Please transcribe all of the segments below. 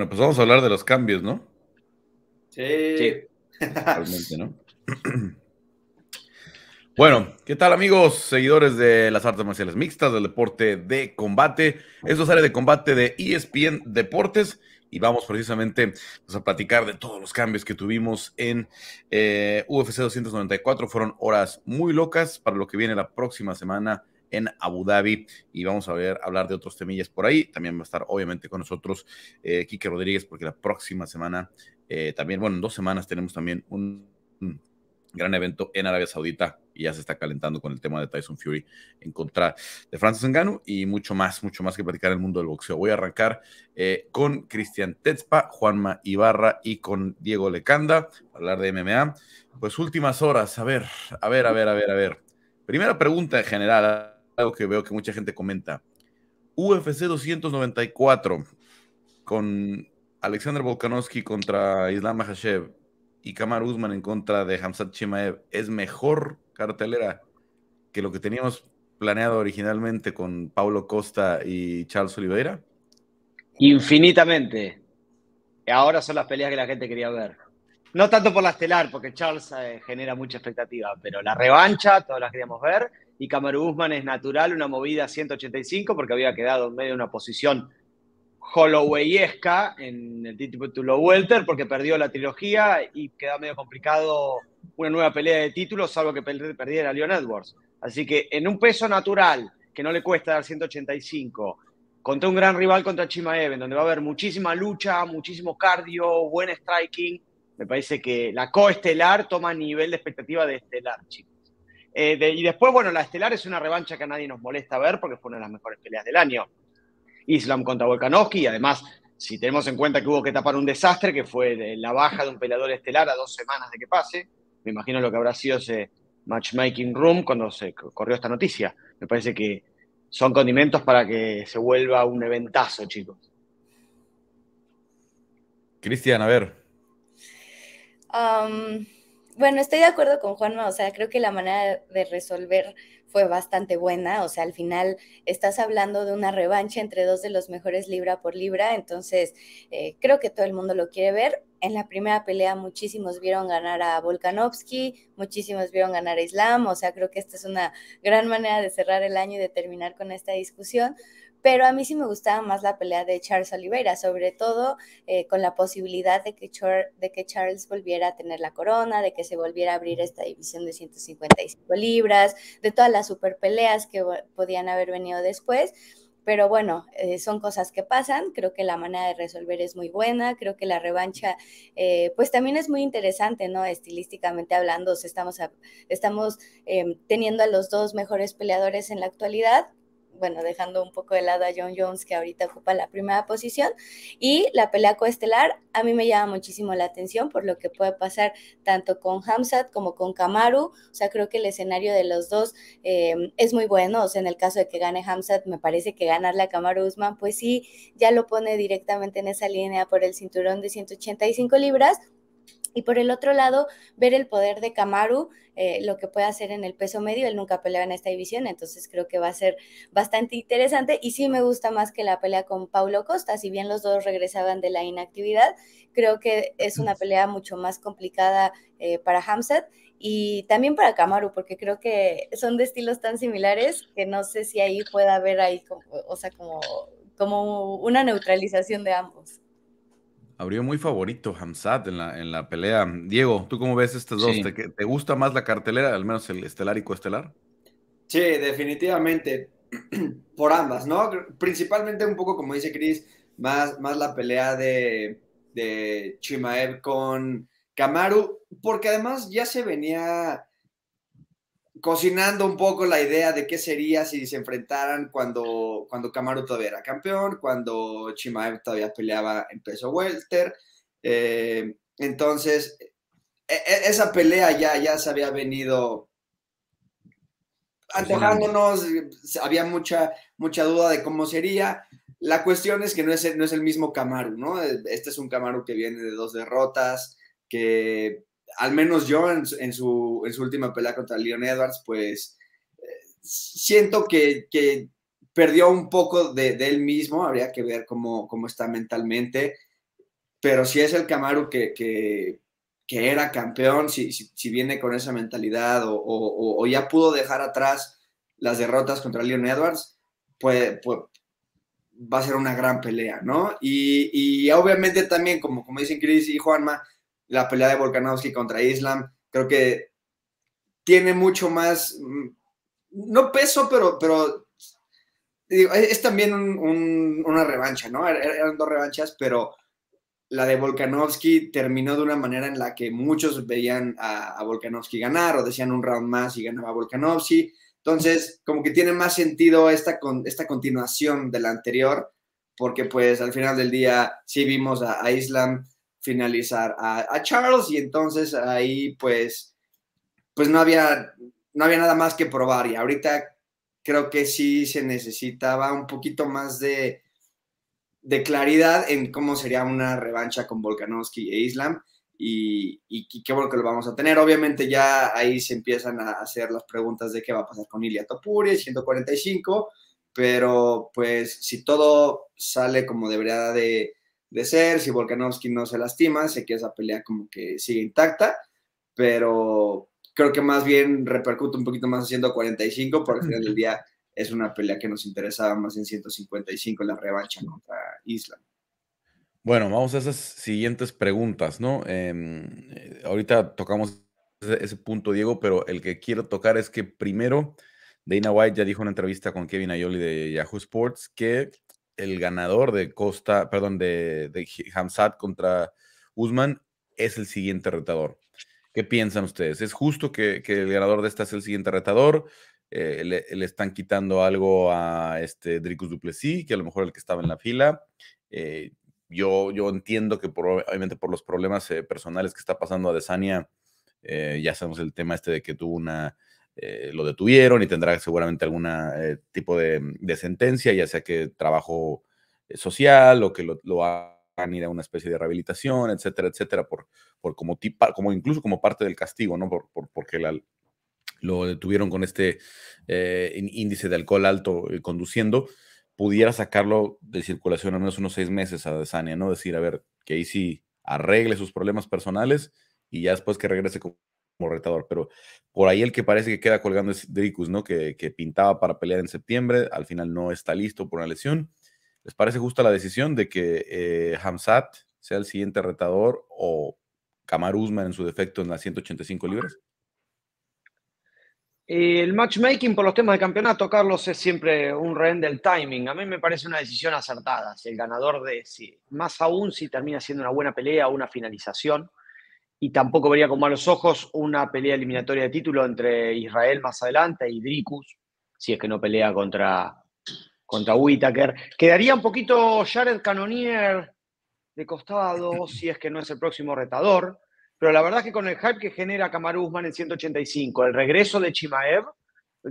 Bueno, pues vamos a hablar de los cambios, ¿no? Sí. ¿no? Bueno, ¿qué tal amigos, seguidores de las artes marciales mixtas, del deporte de combate? Esto sale de combate de ESPN Deportes y vamos precisamente pues, a platicar de todos los cambios que tuvimos en eh, UFC 294. Fueron horas muy locas para lo que viene la próxima semana en Abu Dhabi y vamos a ver, hablar de otros temillas por ahí. También va a estar obviamente con nosotros eh, Rodríguez porque la próxima semana, eh, también, bueno, en dos semanas tenemos también un, gran evento en Arabia Saudita y ya se está calentando con el tema de Tyson Fury en contra de Francis Ngannou y mucho más, mucho más que platicar en el mundo del boxeo. Voy a arrancar eh, con Cristian Tetzpa, Juanma Ibarra y con Diego Lecanda para hablar de MMA. Pues últimas horas, a ver, a ver, a ver, a ver, a ver. Primera pregunta en general, algo que veo que mucha gente comenta. UFC 294 con Alexander Volkanovski contra Islam Mahashev y Kamar Usman en contra de Hamzat Chimaev es mejor cartelera que lo que teníamos planeado originalmente con Paulo Costa y Charles Oliveira? Infinitamente. Ahora son las peleas que la gente quería ver. No tanto por la estelar, porque Charles eh, genera mucha expectativa, pero la revancha, todas las queríamos ver, y Cameron Guzmán es natural, una movida 185, porque había quedado en medio de una posición hollowayesca en el título welter, porque perdió la trilogía y queda medio complicado una nueva pelea de títulos, salvo que perdiera Leon Edwards. Así que en un peso natural, que no le cuesta dar 185, contra un gran rival contra Chima Evan, donde va a haber muchísima lucha, muchísimo cardio, buen striking, me parece que la coestelar toma nivel de expectativa de estelar, chicos. Eh, y después, bueno, la estelar es una revancha que a nadie nos molesta ver porque fue una de las mejores peleas del año. Islam contra Volkanovski y además, si tenemos en cuenta que hubo que tapar un desastre, que fue la baja de un peleador estelar a dos semanas de que pase, me imagino lo que habrá sido ese matchmaking room cuando se corrió esta noticia. Me parece que son condimentos para que se vuelva un eventazo, chicos. Cristian, a ver, bueno, estoy de acuerdo con Juanma, o sea, creo que la manera de resolver fue bastante buena, o sea, al final estás hablando de una revancha entre dos de los mejores libra por libra, entonces eh, creo que todo el mundo lo quiere ver. En la primera pelea muchísimos vieron ganar a Volkanovski, muchísimos vieron ganar a Islam, o sea, creo que esta es una gran manera de cerrar el año y de terminar con esta discusión pero a mí sí me gustaba más la pelea de Charles Oliveira, sobre todo eh, con la posibilidad de que, Charles volviera a tener la corona, de que se volviera a abrir esta división de 155 libras, de todas las super peleas que podían haber venido después. Pero bueno, eh, son cosas que pasan, creo que la manera de resolver es muy buena, creo que la revancha eh, pues también es muy interesante, ¿no? Estilísticamente hablando, estamos, estamos em, teniendo a los dos mejores peleadores en la actualidad, bueno, dejando un poco de lado a John Jones, que ahorita ocupa la primera posición. Y la pelea coestelar a mí me llama muchísimo la atención por lo que puede pasar tanto con Hamzat como con Kamaru. O sea, creo que el escenario de los dos eh, es muy bueno. O sea, en el caso de que gane Hamzat, me parece que ganarle a Kamaru Usman, pues sí, ya lo pone directamente en esa línea por el cinturón de 185 libras y por el otro lado, ver el poder de Kamaru, eh, lo que puede hacer en el peso medio, él nunca peleaba en esta división, entonces creo que va a ser bastante interesante y sí me gusta más que la pelea con Paulo Costa, si bien los dos regresaban de la inactividad, creo que es una pelea mucho más complicada eh, para Hamzat y también para Kamaru, porque creo que son de estilos tan similares que no sé si ahí pueda haber ahí, o sea, como, como una neutralización de ambos abrió muy favorito Hamzat en la, pelea. Diego, ¿tú cómo ves estos dos? ¿Te, gusta más la cartelera, al menos el estelar y coestelar? Sí, definitivamente. Por ambas, ¿no? Principalmente un poco, como dice Chris, más, más la pelea de, de Chimaev con Kamaru, porque además ya se venía cocinando un poco la idea de qué sería si se enfrentaran cuando, cuando Camaro todavía era campeón, cuando Chimaev todavía peleaba en peso welter. Eh, entonces, e, e, esa pelea ya, ya se había venido antejándonos, había mucha, mucha duda de cómo sería. La cuestión es que no es, no es el mismo Camaro, ¿no? Este es un Camaro que viene de dos derrotas, que al menos yo en, su, última pelea contra Leon Edwards, pues eh, siento que, perdió un poco de, él mismo, habría que ver cómo, está mentalmente, pero si es el Camaro que, era campeón, si, viene con esa mentalidad o, ya pudo dejar atrás las derrotas contra Leon Edwards, pues, pues va a ser una gran pelea, ¿no? Y, obviamente también, como, como dicen Chris y Juanma, la pelea de Volkanovski contra Islam, creo que tiene mucho más, mm, no peso, pero, pero e-, es también una revancha, ¿no? Er-, er-, eran dos revanchas, pero la de Volkanovski terminó de una manera en la que muchos veían a, Volkanovski ganar o decían un round más y ganaba Volkanovski. Entonces, como que tiene más sentido esta, con, esta continuación de la anterior, porque pues al final del día sí vimos a, a Islam finalizar a, Charles y entonces ahí pues, pues no, había, no había nada más que probar y ahorita creo que sí se necesitaba un poquito más de, claridad en cómo sería una revancha con Volkanovski e Islam y, qué bueno que lo vamos a tener. Obviamente ya ahí se empiezan a hacer las preguntas de qué va a pasar con Ilia Topuri, 145, pero pues si todo sale como debería de de ser, si Volkanovski no se lastima, sé que esa pelea como que sigue intacta, pero creo que más bien repercute un poquito más a 145, porque al final del día es una pelea que nos interesaba más en 155, la revancha contra Isla Bueno, vamos a esas siguientes preguntas, ¿no? Em, eh, ahorita tocamos ese, ese, punto, Diego, pero el que quiero tocar es que primero, Dana White ya dijo en una entrevista con Kevin Ayoli de Yahoo Sports que el ganador de Costa, perdón, de, Hamzat contra Usman es el siguiente retador. ¿Qué piensan ustedes? ¿Es justo que, el ganador de esta es el siguiente retador? Eh, le, están quitando algo a este Dricus Duplessis, que a lo mejor el que estaba en la fila. Eh, yo, yo entiendo que por, obviamente por los problemas eh, personales que está pasando a Desania, ya sabemos el tema este de que tuvo una eh, lo detuvieron y tendrá seguramente algún eh, tipo mm, de, sentencia, ya sea que trabajo eh, social o que lo, hagan ir a una especie de rehabilitación, etcétera, etcétera, por, por como, como incluso como parte del castigo, ¿no? Por, porque lo detuvieron con este índice de alcohol alto conduciendo, pudiera sacarlo de circulación al menos unos seis meses a Desania, ¿no? Decir, a ver, que ahí sí arregle sus problemas personales y ya después que regrese con como retador, pero por ahí el que parece que queda colgando es Dricus, ¿no? Que, pintaba para pelear en septiembre, al final no está listo por una lesión. ¿Les parece justa la decisión de que eh, Hamzat sea el siguiente retador o Kamar Usman en su defecto en las 185 libras? El matchmaking por los temas de campeonato, Carlos, es siempre un rehén del timing. A mí me parece una decisión acertada. Si el ganador de, si, más aún si termina siendo una buena pelea o una finalización, y tampoco vería con malos ojos una pelea eliminatoria de título entre Israel más adelante y Dricus, si es que no pelea contra, contra Whitaker. Quedaría un poquito Jared Cannonier de costado, si es que no es el próximo retador, pero la verdad es que con el hype que genera Kamaru Usman en 185, el regreso de Chimaev,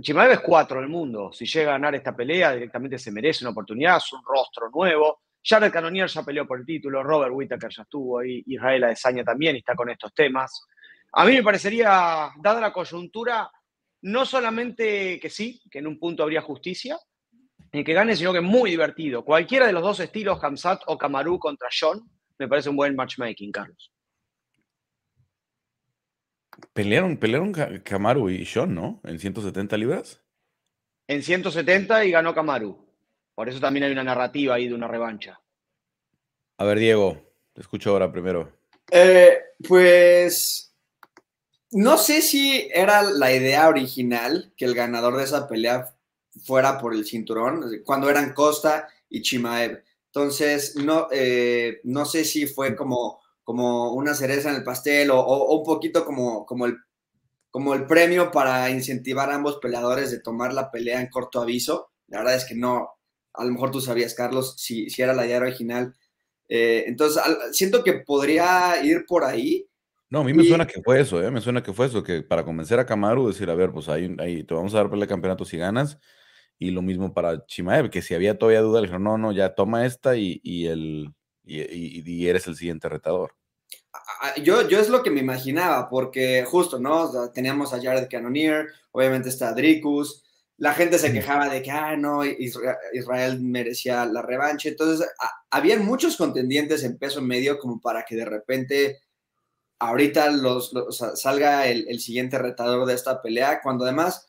Chimaev es cuatro del mundo, si llega a ganar esta pelea directamente se merece una oportunidad, es un rostro nuevo, Jared Cannonier ya peleó por el título, Robert Whittaker ya estuvo ahí, Israel Adesanya también está con estos temas. A mí me parecería, dada la coyuntura, no solamente que sí, que en un punto habría justicia, Y que gane, sino que es muy divertido. Cualquiera de los dos estilos, Hamzat o Kamaru contra John, me parece un buen matchmaking, Carlos. Pelearon, pelearon Kamaru y John, ¿no? En 170 libras. En 170 y ganó Kamaru. Por eso también hay una narrativa ahí de una revancha. A ver, Diego, te escucho ahora primero. Eh, pues no sé si era la idea original que el ganador de esa pelea fuera por el cinturón, cuando eran Costa y Chimaev. Entonces, no, eh, no sé si fue como, como una cereza en el pastel o, un poquito como, como, el, como el premio para incentivar a ambos peleadores de tomar la pelea en corto aviso. La verdad es que no, a lo mejor tú sabías, Carlos, si, si era la idea original. Eh, entonces, siento que podría ir por ahí. No, a mí me suena que fue eso, ¿eh? me suena que fue eso, que para convencer a Camaru, decir, a ver, pues ahí, te vamos a dar por el campeonato si ganas, y lo mismo para Chimaev, que si había todavía duda, le dijeron, no, no, ya toma esta y, el, y, eres el siguiente retador. Yo, yo es lo que me imaginaba, porque justo, ¿no? teníamos a Jared Cannonier, obviamente está Dricus, la gente se quejaba de que, ah, no, Israel merecía la revancha. Entonces, habían muchos contendientes en peso medio como para que de repente ahorita los, salga el, siguiente retador de esta pelea, cuando además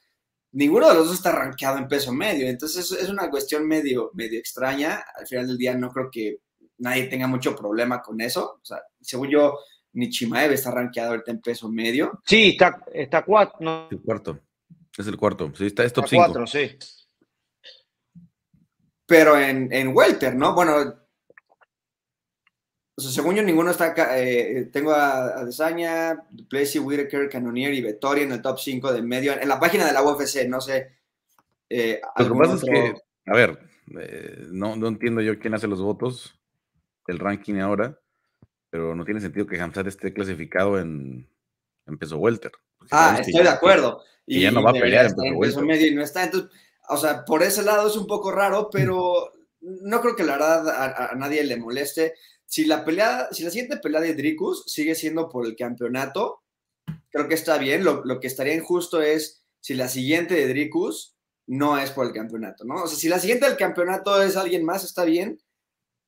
ninguno de los dos está rankeado en peso medio. Entonces, es una cuestión medio, medio extraña. Al final del día no creo que nadie tenga mucho problema con eso. O sea, según yo, ni Chimaev está rankeado ahorita en peso medio. Sí, está, está No. cuarto. Es el cuarto, sí, está es top 5. Ah, cuatro, sí. Pero en, en Welter, ¿no? Bueno, según yo, ninguno está. Eh, eh, tengo a, Desaña, Plessy, Whitaker, Canonier y Vettori en el top 5 de medio. En la página de la UFC, no sé. Eh, Lo que es que, a ver, no, entiendo yo quién hace los votos, el ranking ahora, pero no tiene sentido que Hamzat esté clasificado en, en peso welter. Ah, estoy de acuerdo. Y, ya no va a pelear medio no está. Entonces, o sea, por ese lado es un poco raro, pero no creo que la verdad a, nadie le moleste. Si la pelea, si la siguiente pelea de Dricus sigue siendo por el campeonato, creo que está bien. Lo, lo que estaría injusto es si la siguiente de Dricus no es por el campeonato, ¿no? O sea, si la siguiente del campeonato es alguien más, está bien,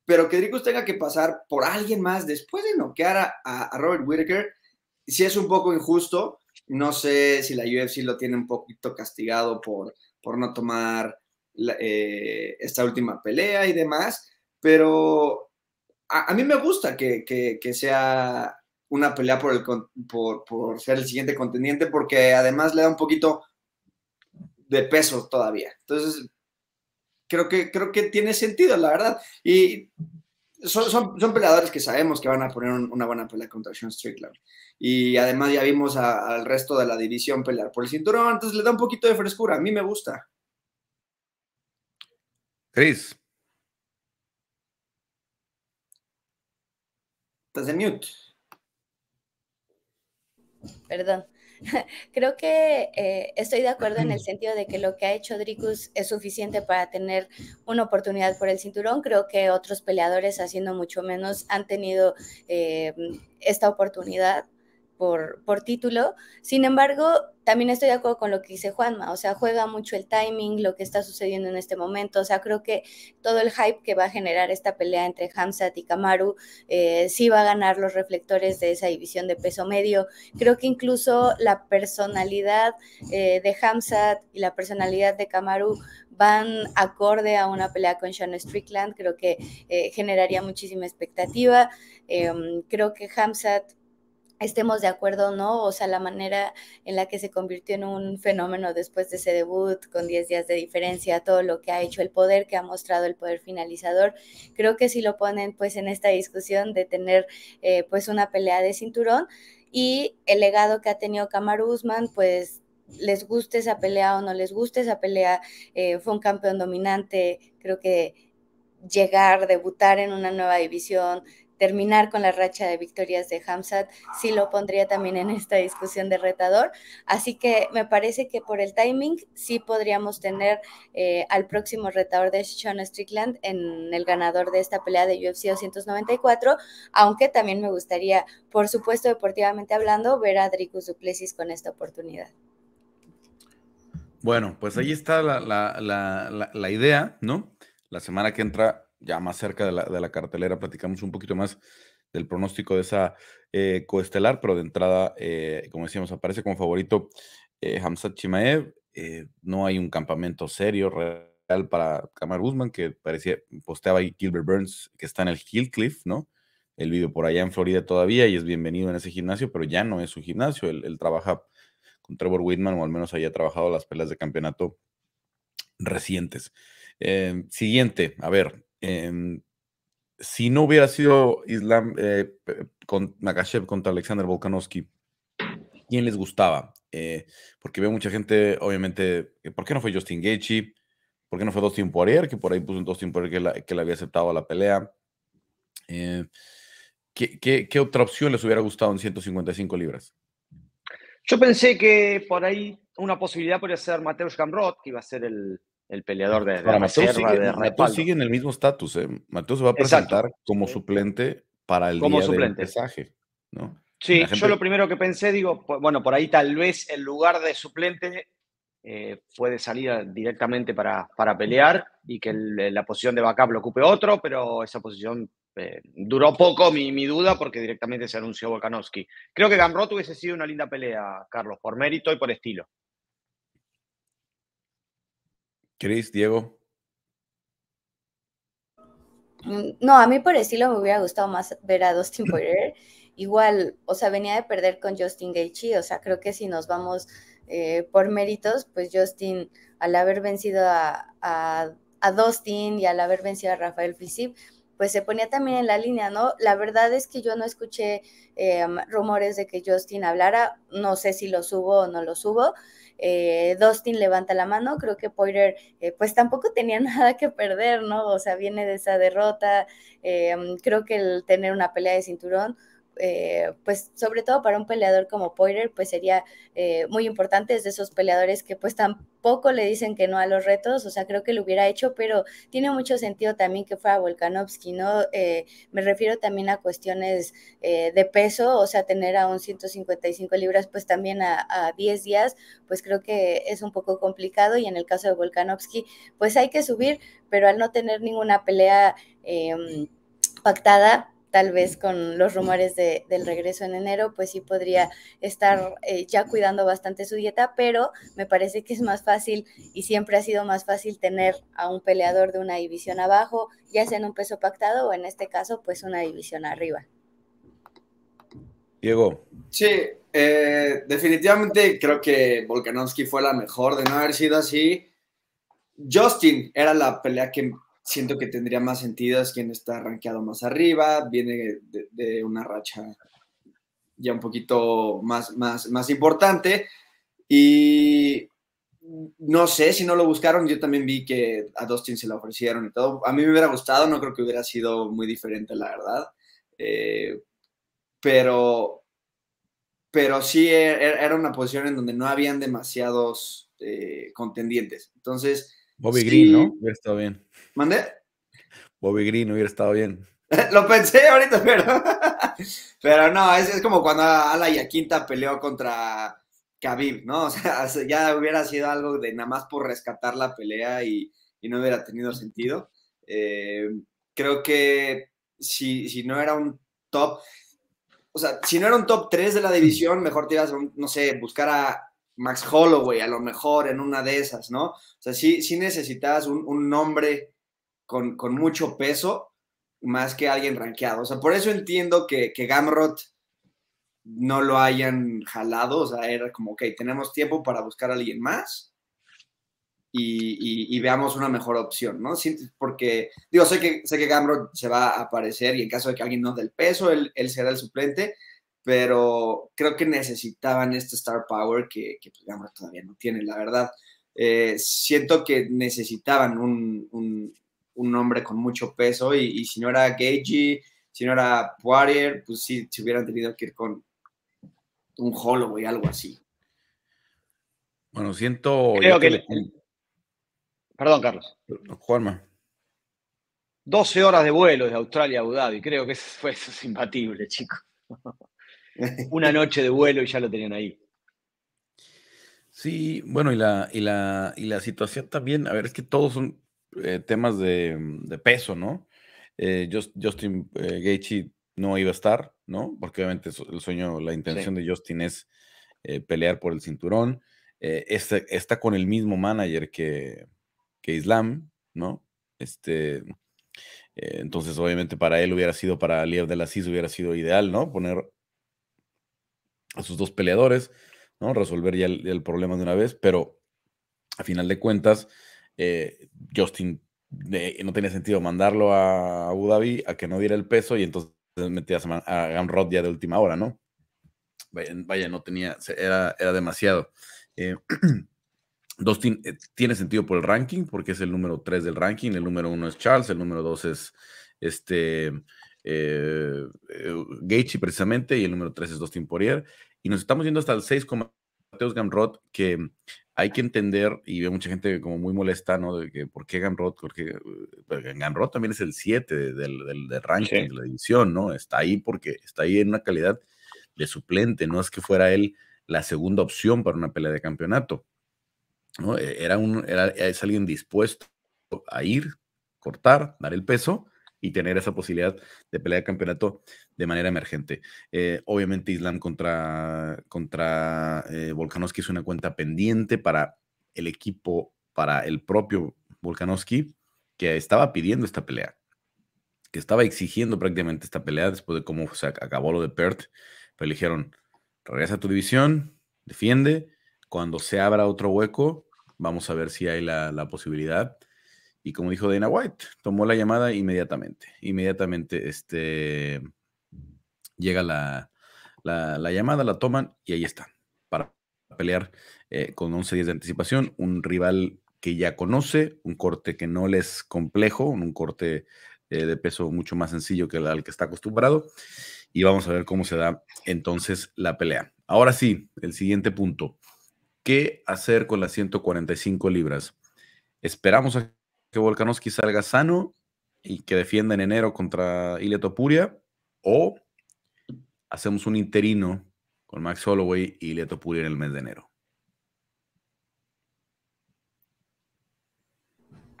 pero que Dricus tenga que pasar por alguien más después de noquear a, a Robert Whittaker, sí es un poco injusto no sé si la UFC lo tiene un poquito castigado por, por no tomar eh, esta última pelea y demás, pero a, mí me gusta que, sea una pelea por, el, por, ser el siguiente contendiente porque además le da un poquito de peso todavía. Entonces, creo que, creo que tiene sentido, la verdad. Y son, peleadores que sabemos que van a poner una buena pelea contra Sean Strickland. Y además ya vimos al resto de la división pelear por el cinturón, entonces le da un poquito de frescura. A mí me gusta. Chris. Estás en mute. Perdón. Creo que eh, estoy de acuerdo en el sentido de que lo que ha hecho Dricus es suficiente para tener una oportunidad por el cinturón. Creo que otros peleadores, haciendo mucho menos, han tenido eh, esta oportunidad por, título. Sin embargo, también estoy de acuerdo con lo que dice Juanma, o sea, juega mucho el timing, lo que está sucediendo en este momento, o sea, creo que todo el hype que va a generar esta pelea entre Hamzat y Kamaru eh, sí va a ganar los reflectores de esa división de peso medio. Creo que incluso la personalidad eh, de Hamzat y la personalidad de Kamaru van acorde a una pelea con Sean Strickland, creo que eh, generaría muchísima expectativa. Em, creo que Hamzat estemos de acuerdo o no, o sea, la manera en la que se convirtió en un fenómeno después de ese debut, con 10 días de diferencia, todo lo que ha hecho el poder, que ha mostrado el poder finalizador, creo que si lo ponen pues en esta discusión de tener eh, pues una pelea de cinturón y el legado que ha tenido Kamaru Usman, pues les guste esa pelea o no les guste esa pelea, eh, fue un campeón dominante, creo que llegar, debutar en una nueva división, terminar con la racha de victorias de Hamzat, sí lo pondría también en esta discusión de retador. Así que me parece que por el timing sí podríamos tener eh, al próximo retador de Sean Strickland en el ganador de esta pelea de UFC 294, aunque también me gustaría, por supuesto, deportivamente hablando, ver a Dricus Duplessis con esta oportunidad. Bueno, pues ahí está la idea, ¿no? La semana que entra ya más cerca de la, cartelera, platicamos un poquito más del pronóstico de esa eh, coestelar, pero de entrada, eh, como decíamos, aparece como favorito eh, Hamzat Chimaev. Eh, no hay un campamento serio real para Kamar Guzmán, que parecía, posteaba ahí Gilbert Burns, que está en el Hillcliff, ¿no? El vive por allá en Florida todavía y es bienvenido en ese gimnasio, pero ya no es su gimnasio. Él, trabaja con Trevor Whitman, o al menos haya trabajado las peleas de campeonato recientes. siguiente, a ver, Em, si no hubiera sido Islam eh, con contra Alexander Volkanovski, ¿quién les gustaba? Eh, porque veo mucha gente, obviamente, eh, ¿por qué no fue Justin Gaethje? ¿Por qué no fue Dustin Poirier? Que por ahí puso un Dustin Poirier que, que le había aceptado la pelea. Eh, ¿qué, otra opción les hubiera gustado en 155 libras? Yo pensé que por ahí una posibilidad podría ser Mateusz Gamrot, que iba a ser el, el peleador de, de sigue en el mismo estatus, ¿eh? Mateo se va a presentar como suplente para el día del ¿no? Sí, yo lo primero que pensé, digo, pues, bueno, por ahí tal vez el lugar de suplente eh, puede salir directamente para, para pelear y que eh, la posición de backup lo ocupe otro, pero esa posición eh, duró poco mi, mi, duda porque directamente se anunció Volkanovski. Creo que Gamrot hubiese sido una linda pelea, Carlos, por mérito y por estilo. Chris, Diego. Mm, no, a mí por estilo me hubiera gustado más ver a Dustin Poirier. Igual, o sea, venía de perder con Justin Gaethje, o sea, creo que si nos vamos eh, por méritos, pues Justin, al haber vencido a, a, Dustin y al haber vencido a Rafael Fisip pues se ponía también en la línea, ¿no? La verdad es que yo no escuché em, rumores de que Justin hablara, no sé si lo subo o no lo subo. Eh, Dustin levanta la mano, creo que Poirier eh, pues tampoco tenía nada que perder, ¿no? O sea, viene de esa derrota, em, creo que el tener una pelea de cinturón, eh, pues sobre todo para un peleador como Poirier, pues sería eh, muy importante, es de esos peleadores que pues tampoco le dicen que no a los retos, o sea, creo que lo hubiera hecho, pero tiene mucho sentido también que fuera Volkanovski, ¿no? Eh, me refiero también a cuestiones de peso, o sea, tener a un 155 libras, pues también a, a 10 días, pues creo que es un poco complicado y en el caso de Volkanovski, pues hay que subir, pero al no tener ninguna pelea... Em, pactada, tal vez con los rumores del regreso en enero, pues sí podría estar eh, ya cuidando bastante su dieta, pero me parece que es más fácil y siempre ha sido más fácil tener a un peleador de una división abajo, ya sea en un peso pactado o en este caso, pues una división arriba. Diego. Sí, eh, definitivamente creo que Volkanovski fue la mejor de no haber sido así. Justin era la pelea que siento que tendría más sentido es quien está rankeado más arriba, viene de, una racha ya un poquito más, más, más importante. Y no sé si no lo buscaron, yo también vi que a Dustin se la ofrecieron y todo. A mí me hubiera gustado, no creo que hubiera sido muy diferente, la verdad. Eh, pero, pero sí er, er, era una posición en donde no habían demasiados eh, contendientes. Entonces... Bobby Green, ¿no? Está bien. ¿Mandé? Bobby Green hubiera estado bien. Lo pensé ahorita, pero. pero no, es, como cuando Ala Quinta peleó contra Khabib, ¿no? O sea, ya hubiera sido algo de nada más por rescatar la pelea y, no hubiera tenido sentido. Eh, creo que si, si, no era un top. O sea, si no era un top 3 de la división, mejor te ibas a, no sé, buscar a Max Holloway, a lo mejor en una de esas, ¿no? O sea, sí, necesitabas un, un nombre con, con mucho peso más que alguien rankeado. O sea, por eso entiendo que, que Gamrot no lo hayan jalado. O sea, era como, ok, tenemos tiempo para buscar a alguien más y, y, veamos una mejor opción, ¿no? Porque, digo, sé que, sé que Gamrot se va a aparecer y en caso de que alguien no dé el peso, él, él será el suplente, pero creo que necesitaban este star power que, que pues, todavía no tiene, la verdad. Eh, siento que necesitaban un, un nombre con mucho peso y, si no era Gagey, si no era Poirier, pues sí, se hubieran tenido que ir con un y algo así. Bueno, siento... que... Perdón, Carlos. Juanma. 12 horas de vuelo de Australia a Abu Dhabi, creo que eso, fue, es imbatible, chicos. Una noche de vuelo y ya lo tenían ahí. Sí, bueno, y la, y la situación también, a ver, es que todos son, eh, temas mm, de, peso, ¿no? Eh, Justin eh, no iba a estar, ¿no? Porque obviamente el sueño, la intención de Justin es eh, pelear por el cinturón. Está, está, con el mismo manager que, que Islam, ¿no? Este, entonces, obviamente para él hubiera sido, para Lier de la CIS hubiera sido ideal, ¿no? Poner a sus dos peleadores, ¿no? Resolver ya el problema de una vez, pero a final de cuentas, eh, Justin eh, no tenía sentido mandarlo a Abu Dhabi a que no diera el peso y entonces metías a Gamrod ya de última hora, ¿no? Vaya, no tenía, era, demasiado. Eh, Dustin tiene sentido por el ranking, porque es el número 3 del ranking, el número 1 es Charles, el número 2 es este, precisamente, y el número 3 es Dustin Porier y nos estamos yendo hasta el 6 Gamrod que hay que entender, y veo mucha gente como muy molesta, ¿no? De que, ¿Por qué Ganrod, Porque Ganrot también es el 7 del, ranking, de la división, ¿no? Está ahí porque está ahí en una calidad de suplente, no es que fuera él la segunda opción para una pelea de campeonato, ¿no? E, era un, era, es alguien dispuesto a ir, cortar, dar el peso y tener esa posibilidad de pelear de campeonato de manera emergente. Eh, obviamente Islam contra, contra eh, Volkanovski es una cuenta pendiente para el equipo, para el propio Volkanovski, que estaba pidiendo esta pelea, que estaba exigiendo prácticamente esta pelea después de cómo se acabó lo de Perth, pero le dijeron, regresa a tu división, defiende, cuando se abra otro hueco, vamos a ver si hay la posibilidad y como dijo Dana White, tomó la llamada inmediatamente. Inmediatamente este, llega la, llamada, la toman y ahí está, para pelear eh, con 11 días de anticipación. Un rival que ya conoce, un corte que no les es complejo, un corte eh, de peso mucho más sencillo que el al que está acostumbrado. Y vamos a ver cómo se da entonces la pelea. Ahora sí, el siguiente punto. ¿Qué hacer con las 145 libras? ¿Esperamos a que Volkanovski salga sano y que defienda en enero contra Ileto Puria o hacemos un interino con Max Holloway y Ilia Topuria en el mes de enero.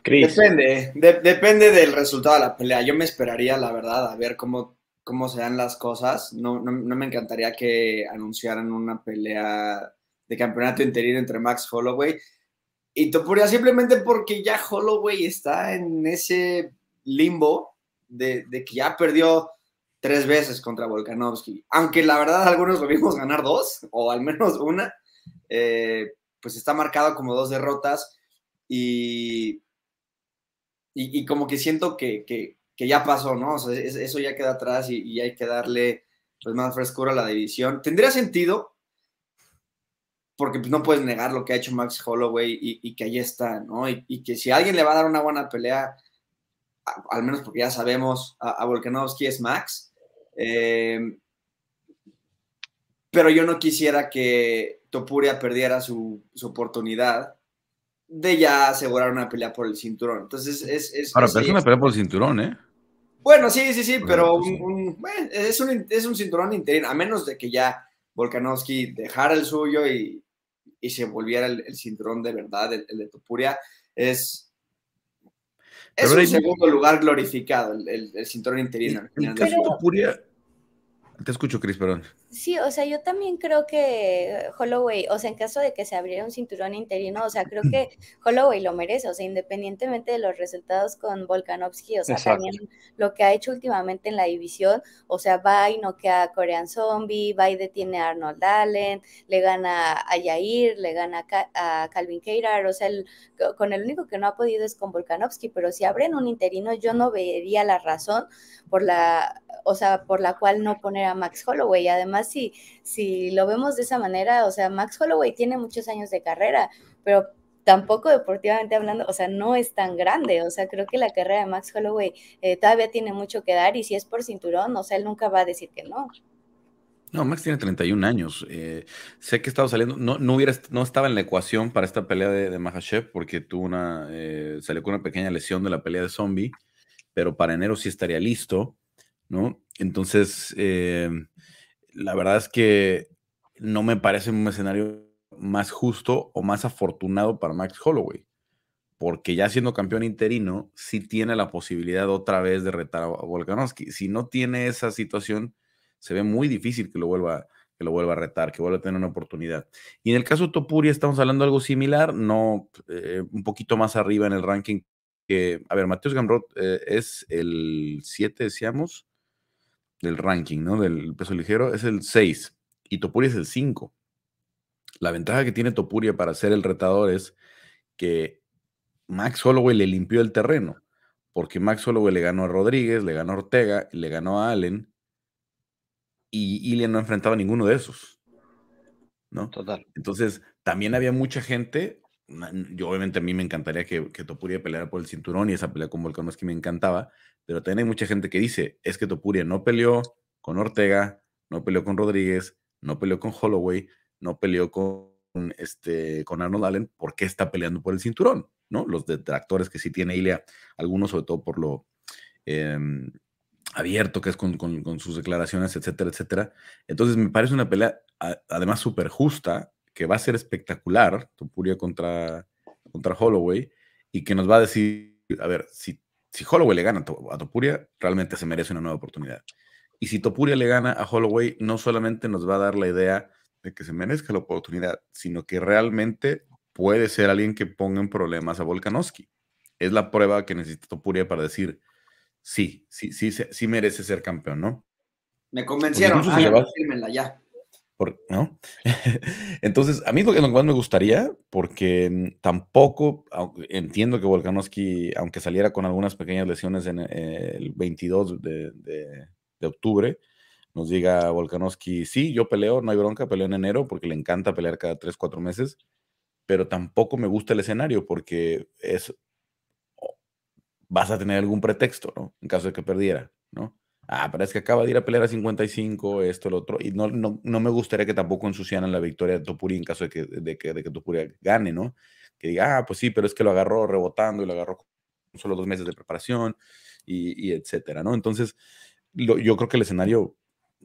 Chris. Depende, depende del resultado de la pelea. Yo me esperaría, la verdad, a ver cómo, cómo se dan las cosas. no, me encantaría que anunciaran una pelea de campeonato interino entre Max Holloway y Topuria simplemente porque ya Holloway está en ese limbo de, que ya perdió tres veces contra Volkanovski. Aunque la verdad algunos lo vimos ganar dos, o al menos una, eh, pues está marcado como dos derrotas y, como que siento que, ya pasó, ¿no? eso ya queda atrás y, hay que darle pues, más frescura a la división. Tendría sentido porque pues, no puedes negar lo que ha hecho Max Holloway y, que ahí está, ¿no? Y, que si alguien le va a dar una buena pelea, al menos porque ya sabemos, a, Volkanovski es Max. Eh, pero yo no quisiera que Topuria perdiera su, oportunidad de ya asegurar una pelea por el cinturón. Entonces es... es Ahora, pero es una pelea por el cinturón, ¿eh? Bueno, sí, sí, sí, pero es, un, es un cinturón interino, a menos de que ya Volkanovski dejara el suyo y y se volviera el, cinturón de verdad, el, de Topuria, es, es segundo lugar glorificado, el, cinturón interino. te escucho, Cris, perdón. Sí, o sea, yo también creo que Holloway, o sea, en caso de que se abriera un cinturón interino, o sea, creo que Holloway lo merece, o sea, independientemente de los resultados con Volkanovski, o sea, también lo que ha hecho últimamente en la división, o sea, va y noquea a Korean Zombie, va y detiene a Arnold Allen, le gana a Yair, le gana a, Calvin Keirar, o sea, con el único que no ha podido es con Volkanovski, pero si abren un interino, yo no vería la razón por la, o sea, por la cual no poner a Max Holloway, además si, lo vemos de esa manera, o sea, Max Holloway tiene muchos años de carrera, pero tampoco deportivamente hablando, o sea, no es tan grande, o sea, creo que la carrera de Max Holloway eh, todavía tiene mucho que dar y si es por cinturón, o sea, él nunca va a decir que no. No, Max tiene 31 años. Eh, sé que estaba saliendo, no, no, hubiera, no estaba en la ecuación para esta pelea de, de porque tuvo una, eh, salió con una pequeña lesión de la pelea de zombie, pero para enero sí estaría listo, ¿no? Entonces, eh, la verdad es que no me parece un escenario más justo o más afortunado para Max Holloway, porque ya siendo campeón interino, sí tiene la posibilidad otra vez de retar a Volkanovski. Si no tiene esa situación, se ve muy difícil que lo vuelva que lo vuelva a retar, que vuelva a tener una oportunidad. Y en el caso de Topuria estamos hablando de algo similar, no eh, un poquito más arriba en el ranking que, a ver, Mateus Gamrot eh, es el 7, decíamos, del ranking, ¿no? Del peso ligero, es el 6 y Topuria es el 5. La ventaja que tiene Topuria para ser el retador es que Max Holloway le limpió el terreno, porque Max Holloway le ganó a Rodríguez, le ganó a Ortega, le ganó a Allen, y Ilian no enfrentaba a ninguno de esos. ¿no? Total. Entonces, también había mucha gente yo obviamente a mí me encantaría que, Topuria peleara por el cinturón y esa pelea con es que me encantaba, pero también hay mucha gente que dice, es que Topuria no peleó con Ortega, no peleó con Rodríguez, no peleó con Holloway, no peleó con, este, con Arnold Allen, ¿por qué está peleando por el cinturón? ¿no? Los detractores que sí tiene Ilia, algunos sobre todo por lo... Em, abierto que es con, sus declaraciones, etcétera, etcétera. Entonces me parece una pelea además súper justa que va a ser espectacular, Topuria contra, contra Holloway, y que nos va a decir, a ver, si, si Holloway le gana a Topuria, realmente se merece una nueva oportunidad. Y si Topuria le gana a Holloway, no solamente nos va a dar la idea de que se merezca la oportunidad, sino que realmente puede ser alguien que ponga en problemas a Volkanovski. Es la prueba que necesita Topuria para decir, sí, sí, sí, sí merece ser campeón, ¿no? Me convencieron, pues ah, ya. ¿no? Entonces, a mí lo, que, más me gustaría, porque mm, tampoco entiendo que Volkanovski, aunque saliera con algunas pequeñas lesiones en eh, el 22 de, octubre, nos diga Volkanovski, sí, yo peleo, no hay bronca, peleo en enero, porque le encanta pelear cada 3, 4 meses, pero tampoco me gusta el escenario, porque es, vas a tener algún pretexto, ¿no? En caso de que perdiera, ¿no? ah, pero es que acaba de ir a pelear a 55, esto, el otro, y no, no, me gustaría que tampoco ensuciaran la victoria de Topuria en caso de que, de gane, ¿no? Que diga, ah, pues sí, pero es que lo agarró rebotando y lo agarró con solo dos meses de preparación y, etcétera, ¿no? Entonces, yo creo que el escenario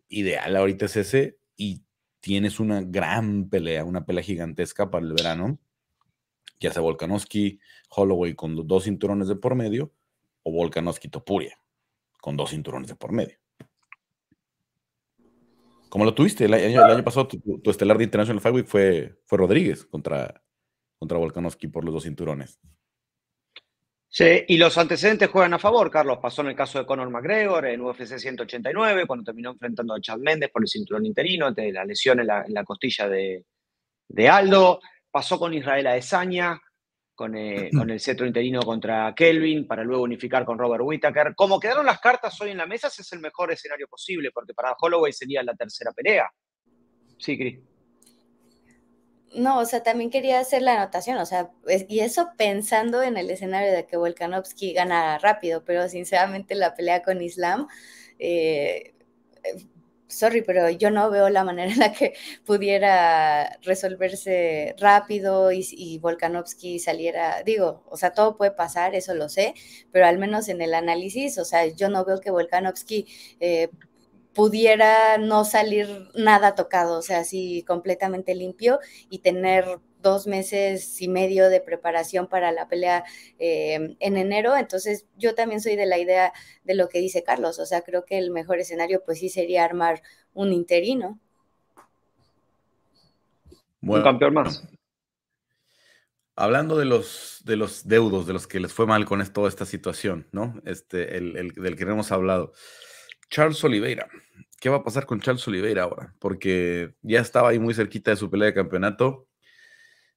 ideal ahorita es ese y tienes una gran pelea, una pelea gigantesca para el verano, ya sea Volkanovski, Holloway con dos cinturones de por medio o Volkanovski Topuria con dos cinturones de por medio. Como lo tuviste el año, pasado, tu, estelar de International Fight Week fue, fue Rodríguez contra, contra Volkanovski por los dos cinturones. Sí, y los antecedentes juegan a favor, Carlos. Pasó en el caso de Conor McGregor en UFC 189, cuando terminó enfrentando a Chad Méndez por el cinturón interino, ante la lesión en la, costilla de, Aldo. Pasó con Israel Adesanya. Eh, mm. con, el cetro interino contra Kelvin, para luego unificar con Robert Whittaker. Como quedaron las cartas hoy en la mesa, ese es el mejor escenario posible, porque para Holloway sería la tercera pelea. Sí, Cris. No, o sea, también quería hacer la anotación, o sea, y eso pensando en el escenario de que Volkanovski ganara rápido, pero sinceramente la pelea con Islam, eh, sorry, pero yo no veo la manera en la que pudiera resolverse rápido y, y, Volkanovski saliera, digo, o sea, todo puede pasar, eso lo sé, pero al menos en el análisis, o sea, yo no veo que Volkanovski eh, pudiera no salir nada tocado, o sea, así completamente limpio y tener dos meses y medio de preparación para la pelea eh, en enero. Entonces, yo también soy de la idea de lo que dice Carlos. O sea, creo que el mejor escenario, pues sí, sería armar un interino. un campeón más. Hablando de los, de los deudos, de los que les fue mal con toda esta situación, ¿no? Este, el, el, del que hemos hablado. Charles Oliveira. ¿Qué va a pasar con Charles Oliveira ahora? Porque ya estaba ahí muy cerquita de su pelea de campeonato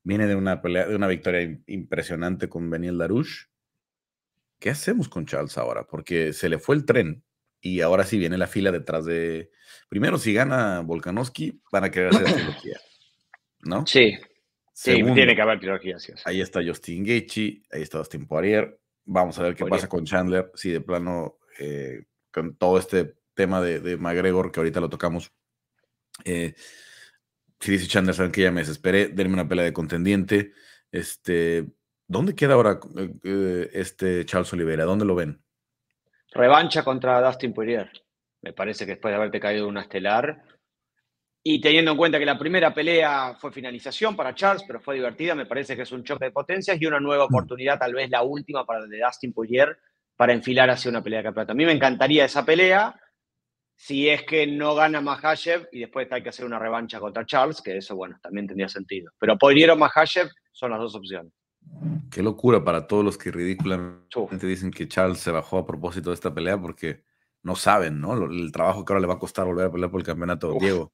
Viene de una pelea, de una victoria impresionante con Daniel Darush. ¿Qué hacemos con Charles ahora? Porque se le fue el tren y ahora sí viene la fila detrás de. Primero, si gana Volkanovski, van a querer hacer trilogía. ¿No? Sí. sí, tiene que haber trilogía, Ahí está Justin Gaethje, ahí está Dustin Poirier. Vamos a ver qué pasa con Chandler. Si de plano, eh, con todo este tema de, de McGregor, que ahorita lo tocamos, eh, si dice Chandler, que ya me esperé denme una pelea de contendiente. Este, ¿Dónde queda ahora eh, eh, este Charles Oliveira? ¿Dónde lo ven? Revancha contra Dustin Poirier. Me parece que después de haberte caído una estelar. Y teniendo en cuenta que la primera pelea fue finalización para Charles, pero fue divertida, me parece que es un choque de potencias y una nueva mm. oportunidad, tal vez la última para de Dustin Poirier, para enfilar hacia una pelea de campeonato. A mí me encantaría esa pelea, si es que no gana Mahashev y después hay que hacer una revancha contra Charles, que eso, bueno, también tendría sentido. Pero Poirier o son las dos opciones. Qué locura para todos los que ridículamente dicen que Charles se bajó a propósito de esta pelea porque no saben, ¿no? El trabajo que ahora le va a costar volver a pelear por el campeonato. Diego,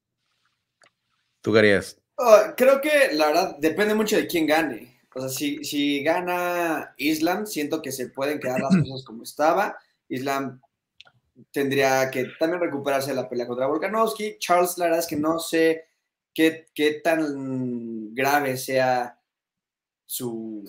¿tú qué harías? Ah, creo que la verdad depende mucho de quién gane. O sea, si, si gana Islam, siento que se pueden quedar las cosas como estaba. Islam tendría que también recuperarse la pelea contra Volkanovski. Charles, la es que no sé qué, qué tan grave sea su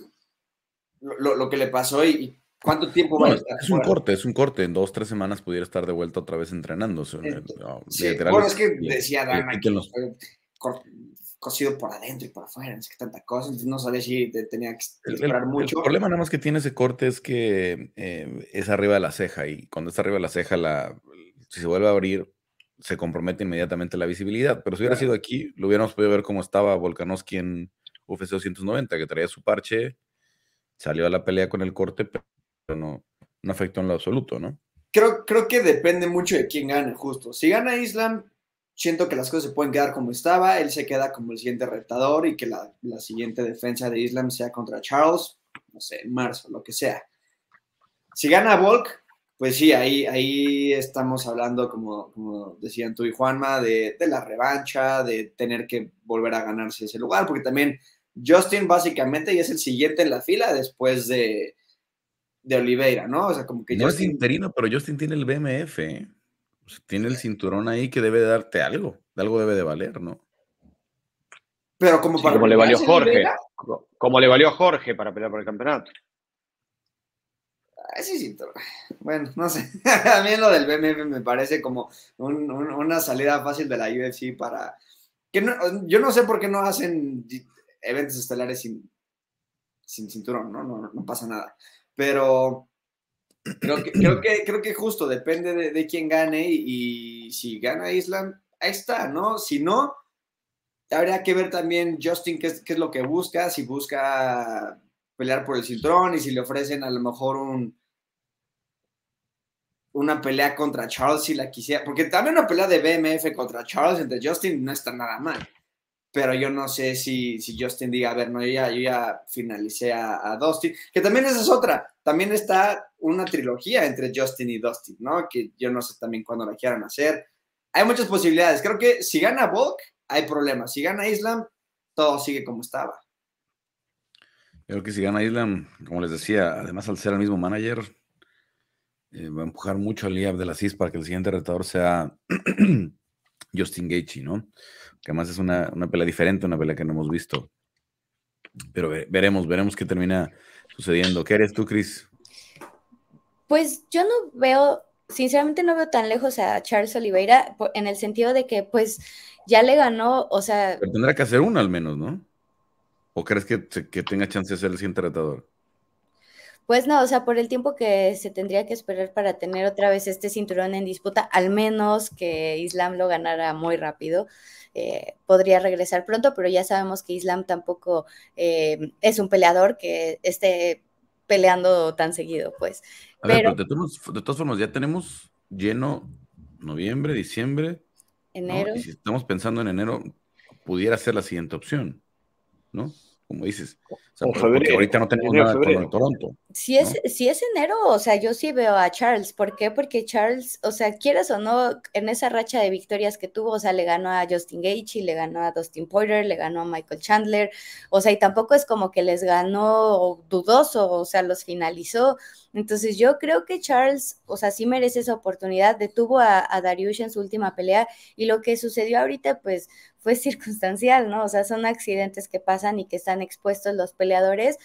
lo, lo que le pasó y, cuánto tiempo va a estar. Es un corte, es un corte. En dos, tres semanas pudiera estar de vuelta otra vez entrenándose. Eh, oh, sí, bueno, es que decía Dana cosido por adentro y por afuera, no sé qué tanta cosa, entonces no sabía si tenía que esperar mucho. El problema nada más que tiene ese corte es que eh, es arriba de la ceja y cuando está arriba de la ceja, la, si se vuelve a abrir, se compromete inmediatamente la visibilidad. Pero si hubiera sido aquí, lo hubiéramos podido ver cómo estaba Volkanovski en UFC 290, que traía su parche, salió a la pelea con el corte, pero no, no afectó en lo absoluto, ¿no? Creo, creo que depende mucho de quién gane, justo. Si gana Islam, siento que las cosas se pueden quedar como estaba, él se queda como el siguiente retador y que la, la siguiente defensa de Islam sea contra Charles, no sé, en marzo, lo que sea. Si gana Volk, pues sí, ahí, ahí estamos hablando, como, como decían tú y Juanma, de, de, la revancha, de tener que volver a ganarse ese lugar, porque también Justin básicamente ya es el siguiente en la fila después de, de Oliveira, ¿no? O sea, como que... No es interino, pero Justin tiene el BMF. ¿eh? Pues, tiene el cinturón ahí que debe de darte algo, algo debe de valer, ¿no? Pero como, para como le valió Jorge, como, le valió a Jorge para pelear por el campeonato. sí, bueno, no sé. a mí lo del BMF me parece como una salida fácil de la UFC para... Que yo no sé por qué no hacen eventos estelares sin, cinturón, no, no pasa nada. Pero Creo que, creo que, creo que justo depende de, quién gane y, si gana Island, ahí está, ¿no? Si no, habría que ver también Justin qué es, qué es lo que busca, si busca pelear por el cinturón y si le ofrecen a lo mejor un, una pelea contra Charles si la quisiera, porque también una pelea de BMF contra Charles entre Justin no está nada mal pero yo no sé si, Justin diga, a ver, no, yo ya, finalicé a, Dustin, que también esa es otra, también está una trilogía entre Justin y Dustin, ¿no? Que yo no sé también cuándo la quieran hacer. Hay muchas posibilidades, creo que si gana Volk, hay problemas, si gana Islam, todo sigue como estaba. creo que si gana Islam, como les decía, además al ser el mismo manager, eh, va a empujar mucho al IAB de la CIS para que el siguiente retador sea Justin Gaethje, ¿no? que además es una, una pelea diferente, una pelea que no hemos visto. Pero veremos, veremos qué termina sucediendo. ¿Qué eres tú, Chris? Pues yo no veo, sinceramente no veo tan lejos a Charles Oliveira en el sentido de que pues ya le ganó, o sea... Pero tendrá que hacer uno al menos, ¿no? ¿O crees que, que tenga chance de ser el siguiente retador? Pues no, o sea, por el tiempo que se tendría que esperar para tener otra vez este cinturón en disputa, al menos que Islam lo ganara muy rápido, eh, podría regresar pronto, pero ya sabemos que Islam tampoco eh, es un peleador que esté peleando tan seguido, pues. A ver, pero de, todas formas, ya tenemos lleno noviembre, diciembre. Enero. si estamos pensando en enero, pudiera ser la siguiente opción, ¿no? Como dices. O ahorita no tenemos nada con Toronto. Si es, enero, o sea, yo sí veo a Charles. ¿Por qué? Porque Charles, o sea, quieres o no, en esa racha de victorias que tuvo, o sea, le ganó a Justin Gaethje, le ganó a Dustin Porter, le ganó a Michael Chandler, o sea, y tampoco es como que les ganó dudoso, o sea, los finalizó. Entonces yo creo que Charles, o sea, sí merece esa oportunidad, detuvo a, a en su última pelea y lo que sucedió ahorita, pues fue circunstancial, ¿no? O sea, son accidentes que pasan y que están expuestos los peleadores.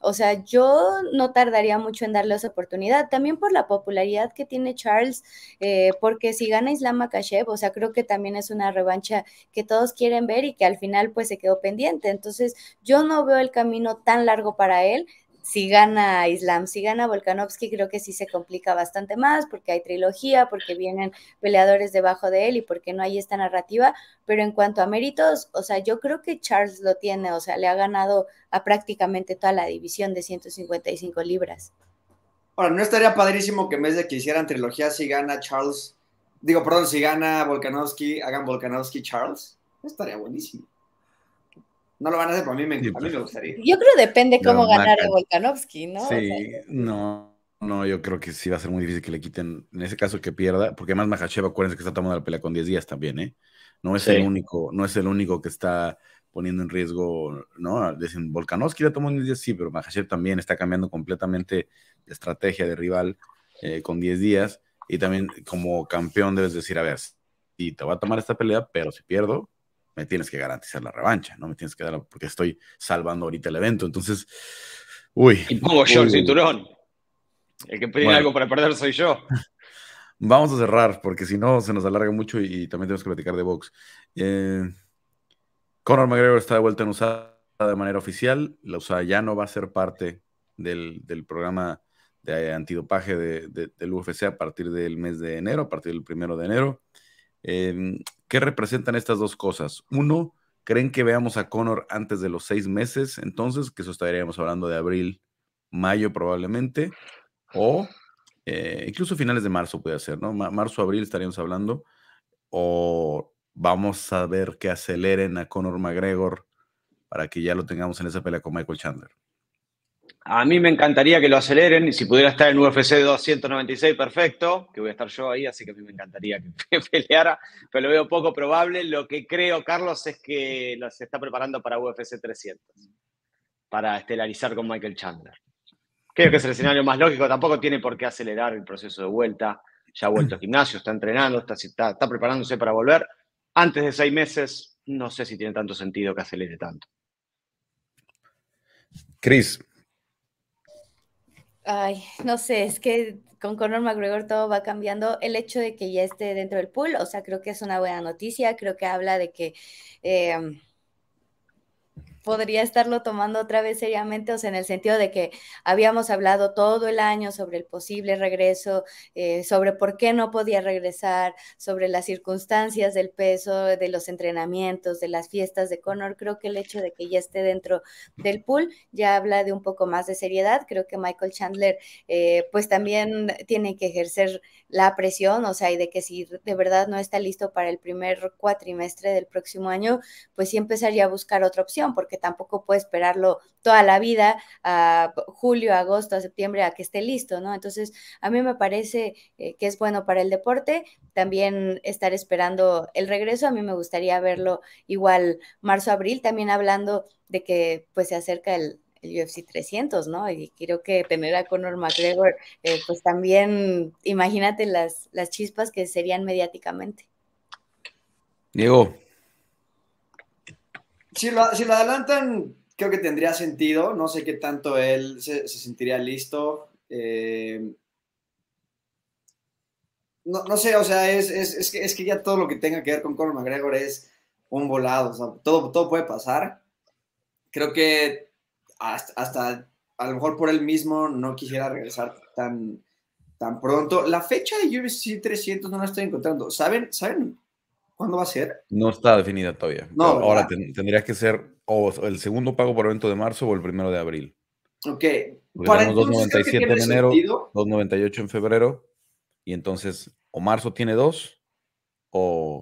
O sea, yo no tardaría mucho en darles oportunidad. También por la popularidad que tiene Charles, eh, porque si gana Islam Makashev, o sea, creo que también es una revancha que todos quieren ver y que al final pues se quedó pendiente. Entonces, yo no veo el camino tan largo para él si gana Islam, si gana Volkanovski, creo que sí se complica bastante más porque hay trilogía, porque vienen peleadores debajo de él y porque no hay esta narrativa. Pero en cuanto a méritos, o sea, yo creo que Charles lo tiene, o sea, le ha ganado a prácticamente toda la división de 155 libras. Ahora, ¿no estaría padrísimo que en vez de que hicieran trilogía, si gana Charles, digo, perdón, si gana Volkanovski, hagan Volkanovski Charles? Estaría buenísimo. No lo van a hacer, pero a mí me, a mí me pues. gustaría. Yo creo que depende cómo ganar a Volkanovski, ¿no? Sí, no. No, yo creo que sí va a ser muy difícil que le quiten, en ese caso que pierda, porque además Mahachev, acuérdense que está tomando la pelea con 10 días también, ¿eh? No es el único, no es el único que está poniendo en riesgo, ¿no? Dicen, Volkanovski le tomó 10 días, sí, pero Mahachev también está cambiando completamente de estrategia de rival eh, con 10 días, y también como campeón debes decir, a ver, si te voy a tomar esta pelea, pero si pierdo, me tienes que garantizar la revancha, ¿no? Me tienes que dar, porque estoy salvando ahorita el evento. Entonces, uy. Y pongo yo el cinturón. El que pide algo para perder soy yo. Vamos a cerrar, porque si no se nos alarga mucho y, también tenemos que platicar de box. Eh, Conor McGregor está de vuelta en USADA de manera oficial. La USADA ya no va a ser parte del, del programa de antidopaje del UFC a partir del mes de enero, a partir del primero de enero. Eh, ¿Qué representan estas dos cosas? Uno, ¿creen que veamos a Connor antes de los seis meses? Entonces, que eso estaríamos hablando de abril, mayo probablemente, o eh, incluso finales de marzo puede ser, ¿no? marzo, abril estaríamos hablando, o vamos a ver que aceleren a Conor McGregor para que ya lo tengamos en esa pelea con Michael Chandler. A mí me encantaría que lo aceleren y si pudiera estar en UFC 296, perfecto, que voy a estar yo ahí, así que a mí me encantaría que peleara, pero lo veo poco probable. Lo que creo, Carlos, es que se está preparando para UFC 300, para estelarizar con Michael Chandler. Creo que es el escenario más lógico, tampoco tiene por qué acelerar el proceso de vuelta. Ya ha vuelto al gimnasio, está entrenando, está, está preparándose para volver. Antes de seis meses, no sé si tiene tanto sentido que acelere tanto. Cris, Ay, no sé, es que con Conor McGregor todo va cambiando. El hecho de que ya esté dentro del pool, o sea, creo que es una buena noticia, creo que habla de que... Eh, podría estarlo tomando otra vez seriamente, o sea, en el sentido de que habíamos hablado todo el año sobre el posible regreso, eh, sobre por qué no podía regresar, sobre las circunstancias del peso, de los entrenamientos, de las fiestas de Conor. Creo que el hecho de que ya esté dentro del pool ya habla de un poco más de seriedad. Creo que Michael Chandler, eh, pues también tiene que ejercer la presión, o sea, y de que si de verdad no está listo para el primer cuatrimestre del próximo año, pues sí empezaría a buscar otra opción, porque tampoco puede esperarlo toda la vida, a julio, agosto, a septiembre, a que esté listo, ¿no? Entonces, a mí me parece eh, que es bueno para el deporte también estar esperando el regreso, a mí me gustaría verlo igual marzo, abril, también hablando de que pues se acerca el el UFC 300, ¿no? Y creo que tener a Conor McGregor, eh, pues también imagínate las, las chispas que serían mediáticamente. Diego. Si lo, si lo adelantan, creo que tendría sentido. No sé qué tanto él se, sentiría listo. Eh, no, sé, o sea, es, que, es, que, ya todo lo que tenga que ver con Conor McGregor es un volado. todo, todo puede pasar. Creo que hasta, a lo mejor por él mismo no quisiera regresar tan, tan pronto. La fecha de UFC 300 no la estoy encontrando. ¿Saben, ¿saben cuándo va a ser? No está definida todavía. No, Ahora tendrías tendría que ser o el segundo pago por evento de marzo o el primero de abril. Ok. Porque 2.97 en enero, 2.98 en febrero, y entonces o marzo tiene dos, o,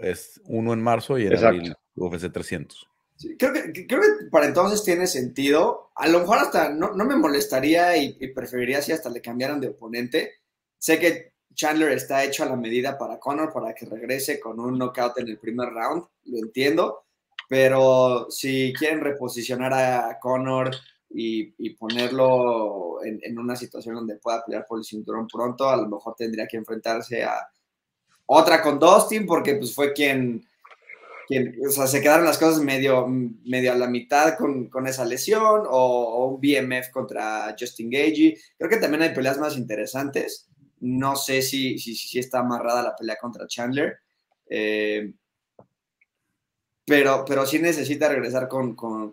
es uno en marzo y en abril UFC 300. Creo que, creo que para entonces tiene sentido. A lo mejor hasta no, me molestaría y, preferiría si hasta le cambiaran de oponente. Sé que Chandler está hecho a la medida para Connor para que regrese con un knockout en el primer round, lo entiendo. Pero si quieren reposicionar a Connor y, ponerlo en, en una situación donde pueda pelear por el cinturón pronto, a lo mejor tendría que enfrentarse a otra con Dustin porque pues fue quien se quedaron las cosas medio, medio a la mitad con, esa lesión, o, un BMF contra Justin Gagey. Creo que también hay peleas más interesantes. No sé si, si, si está amarrada la pelea contra Chandler. Eh, pero, pero sí necesita regresar con, un,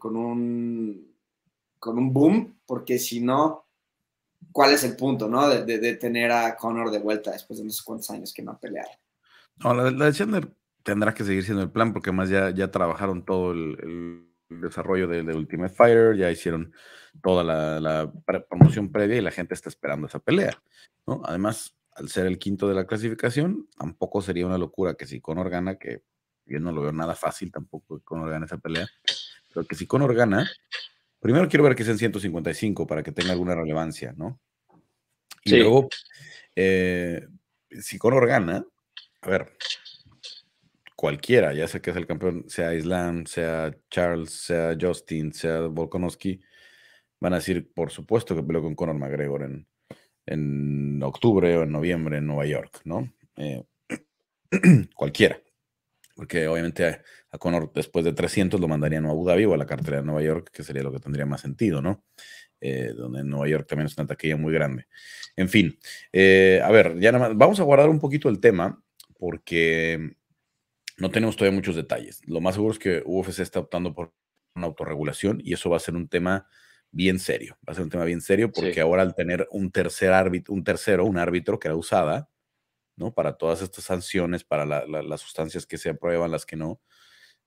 con un boom, porque si no, ¿cuál es el punto, no? De, tener a Conor de vuelta después de unos cuantos años que no ha peleado. No, la, la, decisión de tendrá que seguir siendo el plan, porque además ya, ya trabajaron todo el, desarrollo de, Ultimate Fighter, ya hicieron toda la, promoción previa y la gente está esperando esa pelea. ¿no? Además, al ser el quinto de la clasificación, tampoco sería una locura que si Conor gana, que yo no lo veo nada fácil tampoco que Conor gane esa pelea, pero que si Conor gana, primero quiero ver que en 155 para que tenga alguna relevancia, ¿no? Y luego, eh, si Conor gana, a ver, cualquiera, ya sea que es el campeón, sea Islam, sea Charles, sea Justin, sea Volkanovski, van a decir, por supuesto que peleó con Conor McGregor en, octubre o en noviembre en Nueva York, ¿no? Eh, cualquiera. Porque obviamente a, Conor después de 300 lo mandarían a Abu Dhabi o a la cartera de Nueva York, que sería lo que tendría más sentido, ¿no? Eh, donde en Nueva York también es una taquilla muy grande. En fin, eh, a ver, ya nada más, vamos a guardar un poquito el tema porque no tenemos todavía muchos detalles. Lo más seguro es que UFC está optando por una autorregulación y eso va a ser un tema bien serio. Va a ser un tema bien serio porque ahora al tener un tercer árbitro, un tercero, un árbitro que era usada, ¿no? Para todas estas sanciones, para las sustancias que se aprueban, las que no,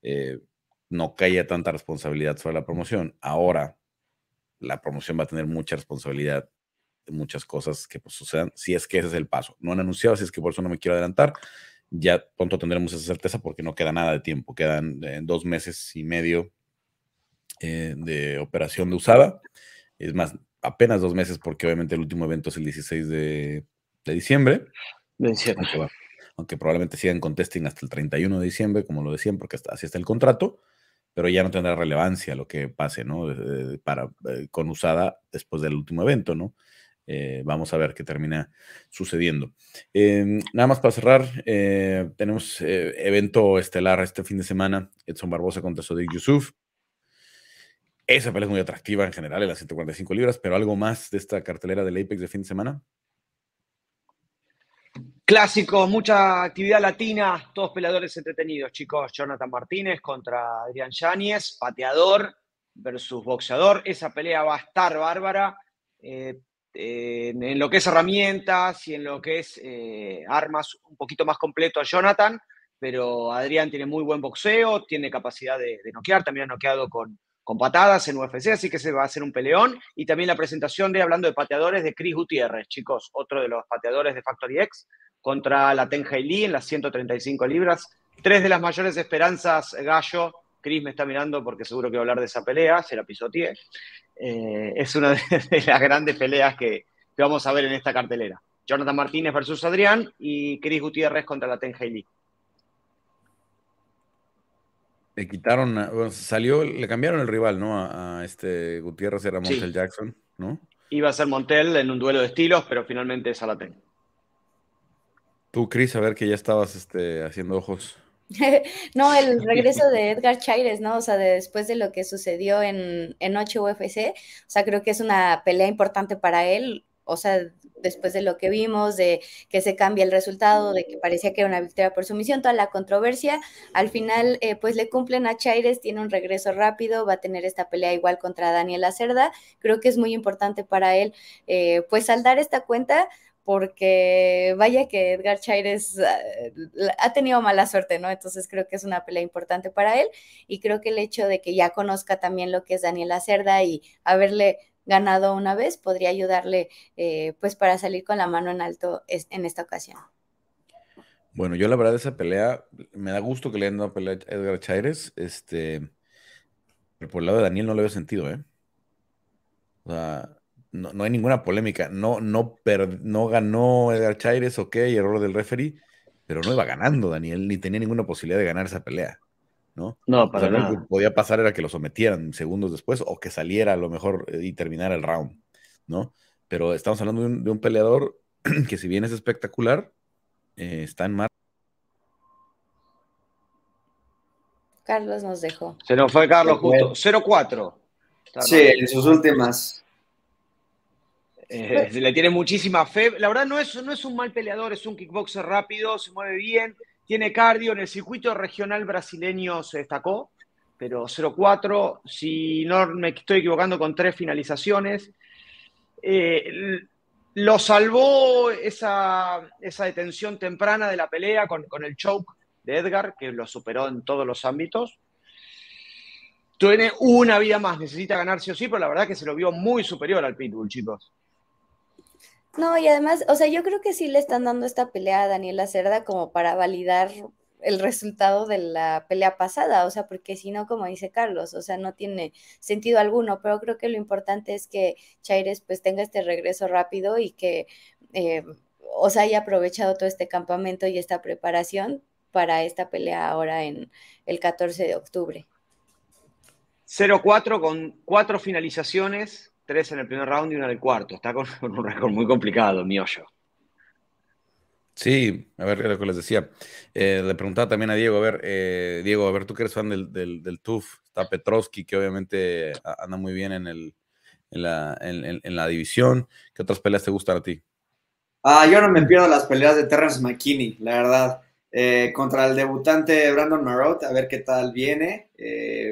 eh, no caía tanta responsabilidad sobre la promoción. Ahora la promoción va a tener mucha responsabilidad de muchas cosas que pues, sucedan, si es que ese es el paso. No han anunciado, si es que por eso no me quiero adelantar ya pronto tendremos esa certeza porque no queda nada de tiempo, quedan eh, dos meses y medio eh, de operación de usada, es más, apenas dos meses porque obviamente el último evento es el 16 de, diciembre. Aunque, probablemente sigan con testing hasta el 31 de diciembre, como lo decían, porque hasta, así está el contrato, pero ya no tendrá relevancia lo que pase, ¿no? Eh, para, con usada después del último evento, ¿no? Eh, vamos a ver qué termina sucediendo. Em, nada más para cerrar, eh, tenemos eh, evento estelar este fin de semana, Edson Barbosa contra Sodiq Yusuf. Esa pelea es muy atractiva en general, en las 145 libras, pero algo más de esta cartelera del Apex de fin de semana. clásico, mucha actividad latina, todos peleadores entretenidos, chicos. Jonathan Martínez contra Adrián Yáñez, pateador versus boxeador. Esa pelea va a estar bárbara en, lo que es herramientas y en lo que es eh, armas un poquito más completo a Jonathan, pero Adrián tiene muy buen boxeo, tiene capacidad de, noquear, también ha noqueado con, con, patadas en UFC, así que se va a hacer un peleón. Y también la presentación de, hablando de pateadores, de Chris Gutiérrez, chicos, otro de los pateadores de Factory X, contra la Tenja Lee en las 135 libras. Tres de las mayores esperanzas, Gallo. Chris me está mirando porque seguro que va a hablar de esa pelea, se la pisoteé. Eh, es una de, las grandes peleas que, vamos a ver en esta cartelera. Jonathan Martínez versus Adrián y Chris Gutiérrez contra la Ten Le quitaron, salió, le cambiaron el rival, ¿no? A, este Gutiérrez era Montel Jackson, ¿no? Iba a ser Montel en un duelo de estilos, pero finalmente es a la Ten. Tú, Chris, a ver que ya estabas este, haciendo ojos. no, el regreso de Edgar Chaires, ¿no? O sea, después de lo que sucedió en, en 8 UFC, o sea, creo que es una pelea importante para él, o sea, después de lo que vimos, de que se cambia el resultado, de que parecía que era una victoria por sumisión, toda la controversia, al final eh, pues le cumplen a Chaires, tiene un regreso rápido, va a tener esta pelea igual contra Daniel Cerda, creo que es muy importante para él, eh, pues al esta cuenta, porque vaya que Edgar Chaires eh, ha tenido mala suerte, ¿no? Entonces creo que es una pelea importante para él y creo que el hecho de que ya conozca también lo que es Daniel Cerda y haberle ganado una vez podría ayudarle eh, pues para salir con la mano en alto en esta ocasión. Bueno, yo la verdad esa pelea, me da gusto que le hayan dado pelea a Edgar Chaires, este, pero por el lado de Daniel no le veo sentido, ¿eh? O sea, no, hay ninguna polémica. No, no, per, no ganó Edgar Chaires, ok, error del referee, pero no iba ganando Daniel, ni tenía ninguna posibilidad de ganar esa pelea. ¿no? No, Lo que podía pasar era que lo sometieran segundos después o que saliera a lo mejor eh, y terminara el round, ¿no? Pero estamos hablando de un, peleador que si bien es espectacular, eh, está en mar. Carlos nos dejó. Se nos fue Carlos justo. 0-4. Sí, en sus últimas. Eh, le tiene muchísima fe. La verdad no es, no es un mal peleador, es un kickboxer rápido, se mueve bien, tiene cardio. En el circuito regional brasileño se destacó, pero 0-4, si no me estoy equivocando, con tres finalizaciones. Eh, lo salvó esa, detención temprana de la pelea con, con el choke de Edgar, que lo superó en todos los ámbitos tiene una vida más, necesita ganar sí o sí, pero la verdad que se lo vio muy superior al Pitbull, chicos. No, y además, o sea, yo creo que sí le están dando esta pelea a Daniela Cerda como para validar el resultado de la pelea pasada, o sea, porque si no, como dice Carlos, o sea, no tiene sentido alguno, pero creo que lo importante es que Chaires pues tenga este regreso rápido y que, os eh, o sea, haya aprovechado todo este campamento y esta preparación para esta pelea ahora en el 14 de octubre. 0-4 con cuatro finalizaciones, tres en el primer round y una en el cuarto. Está con, un récord muy complicado, mi Sí, a ver, lo que les decía. Eh, le preguntaba también a Diego, a ver, eh, Diego, a ver, tú que eres fan del, del, TUF, está Petrovsky, que obviamente anda muy bien en, el, en, la, división. ¿Qué otras peleas te gustan a ti? Ah, yo no me pierdo las peleas de Terrence McKinney, la verdad. Eh, contra el debutante Brandon Marot, a ver qué tal viene.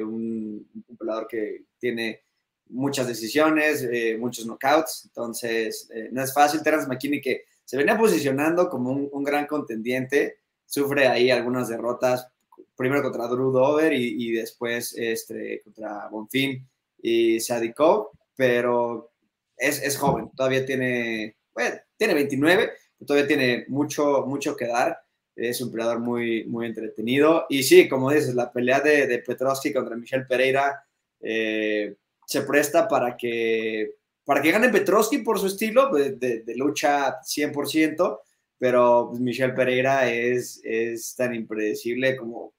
un, un, peleador que tiene muchas decisiones, eh, muchos knockouts, entonces eh, no es fácil. Terence McKinney, que se venía posicionando como un, gran contendiente, sufre ahí algunas derrotas, primero contra Drew Dover y, después este, contra Bonfim y se adicó, pero es, joven, todavía tiene, bueno, tiene 29, todavía tiene mucho, mucho que dar. Es un peleador muy, muy entretenido. Y sí, como dices, la pelea de, de Petrovsky contra Michel Pereira, eh, se presta para que, para que gane Petrovsky por su estilo de, lucha 100%, pero pues, Michelle Pereira es, es tan impredecible como,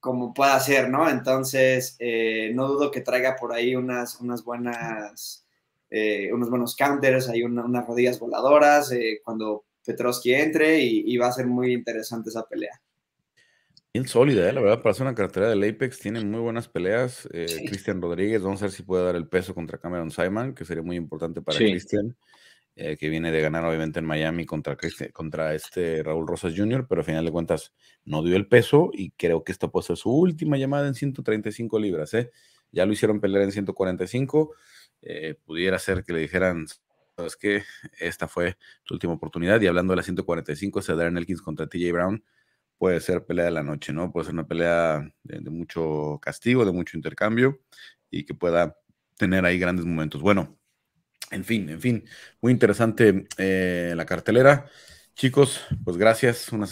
como pueda ser, ¿no? Entonces, eh, no dudo que traiga por ahí unas, unas buenas, eh, unos buenos counters, hay unas rodillas voladoras eh, cuando Petrovsky entre y va a ser muy interesante esa pelea. Bien sólida, ¿eh? la verdad, para hacer una cartera del Apex, tiene muy buenas peleas. Eh, Cristian Rodríguez, vamos a ver si puede dar el peso contra Cameron Simon, que sería muy importante para Cristian, eh, que viene de ganar obviamente en Miami contra, contra este Raúl Rosas Jr., pero al final de cuentas no dio el peso y creo que esta puede ser su última llamada en 135 libras. Ya lo hicieron pelear en 145, pudiera ser que le dijeran, sabes que esta fue tu última oportunidad. Y hablando de la 145, se en Elkins contra TJ Brown puede ser pelea de la noche, ¿no? Puede ser una pelea de, mucho castigo, de mucho intercambio y que pueda tener ahí grandes momentos. Bueno, en fin, en fin, muy interesante eh, la cartelera. Chicos, pues gracias, una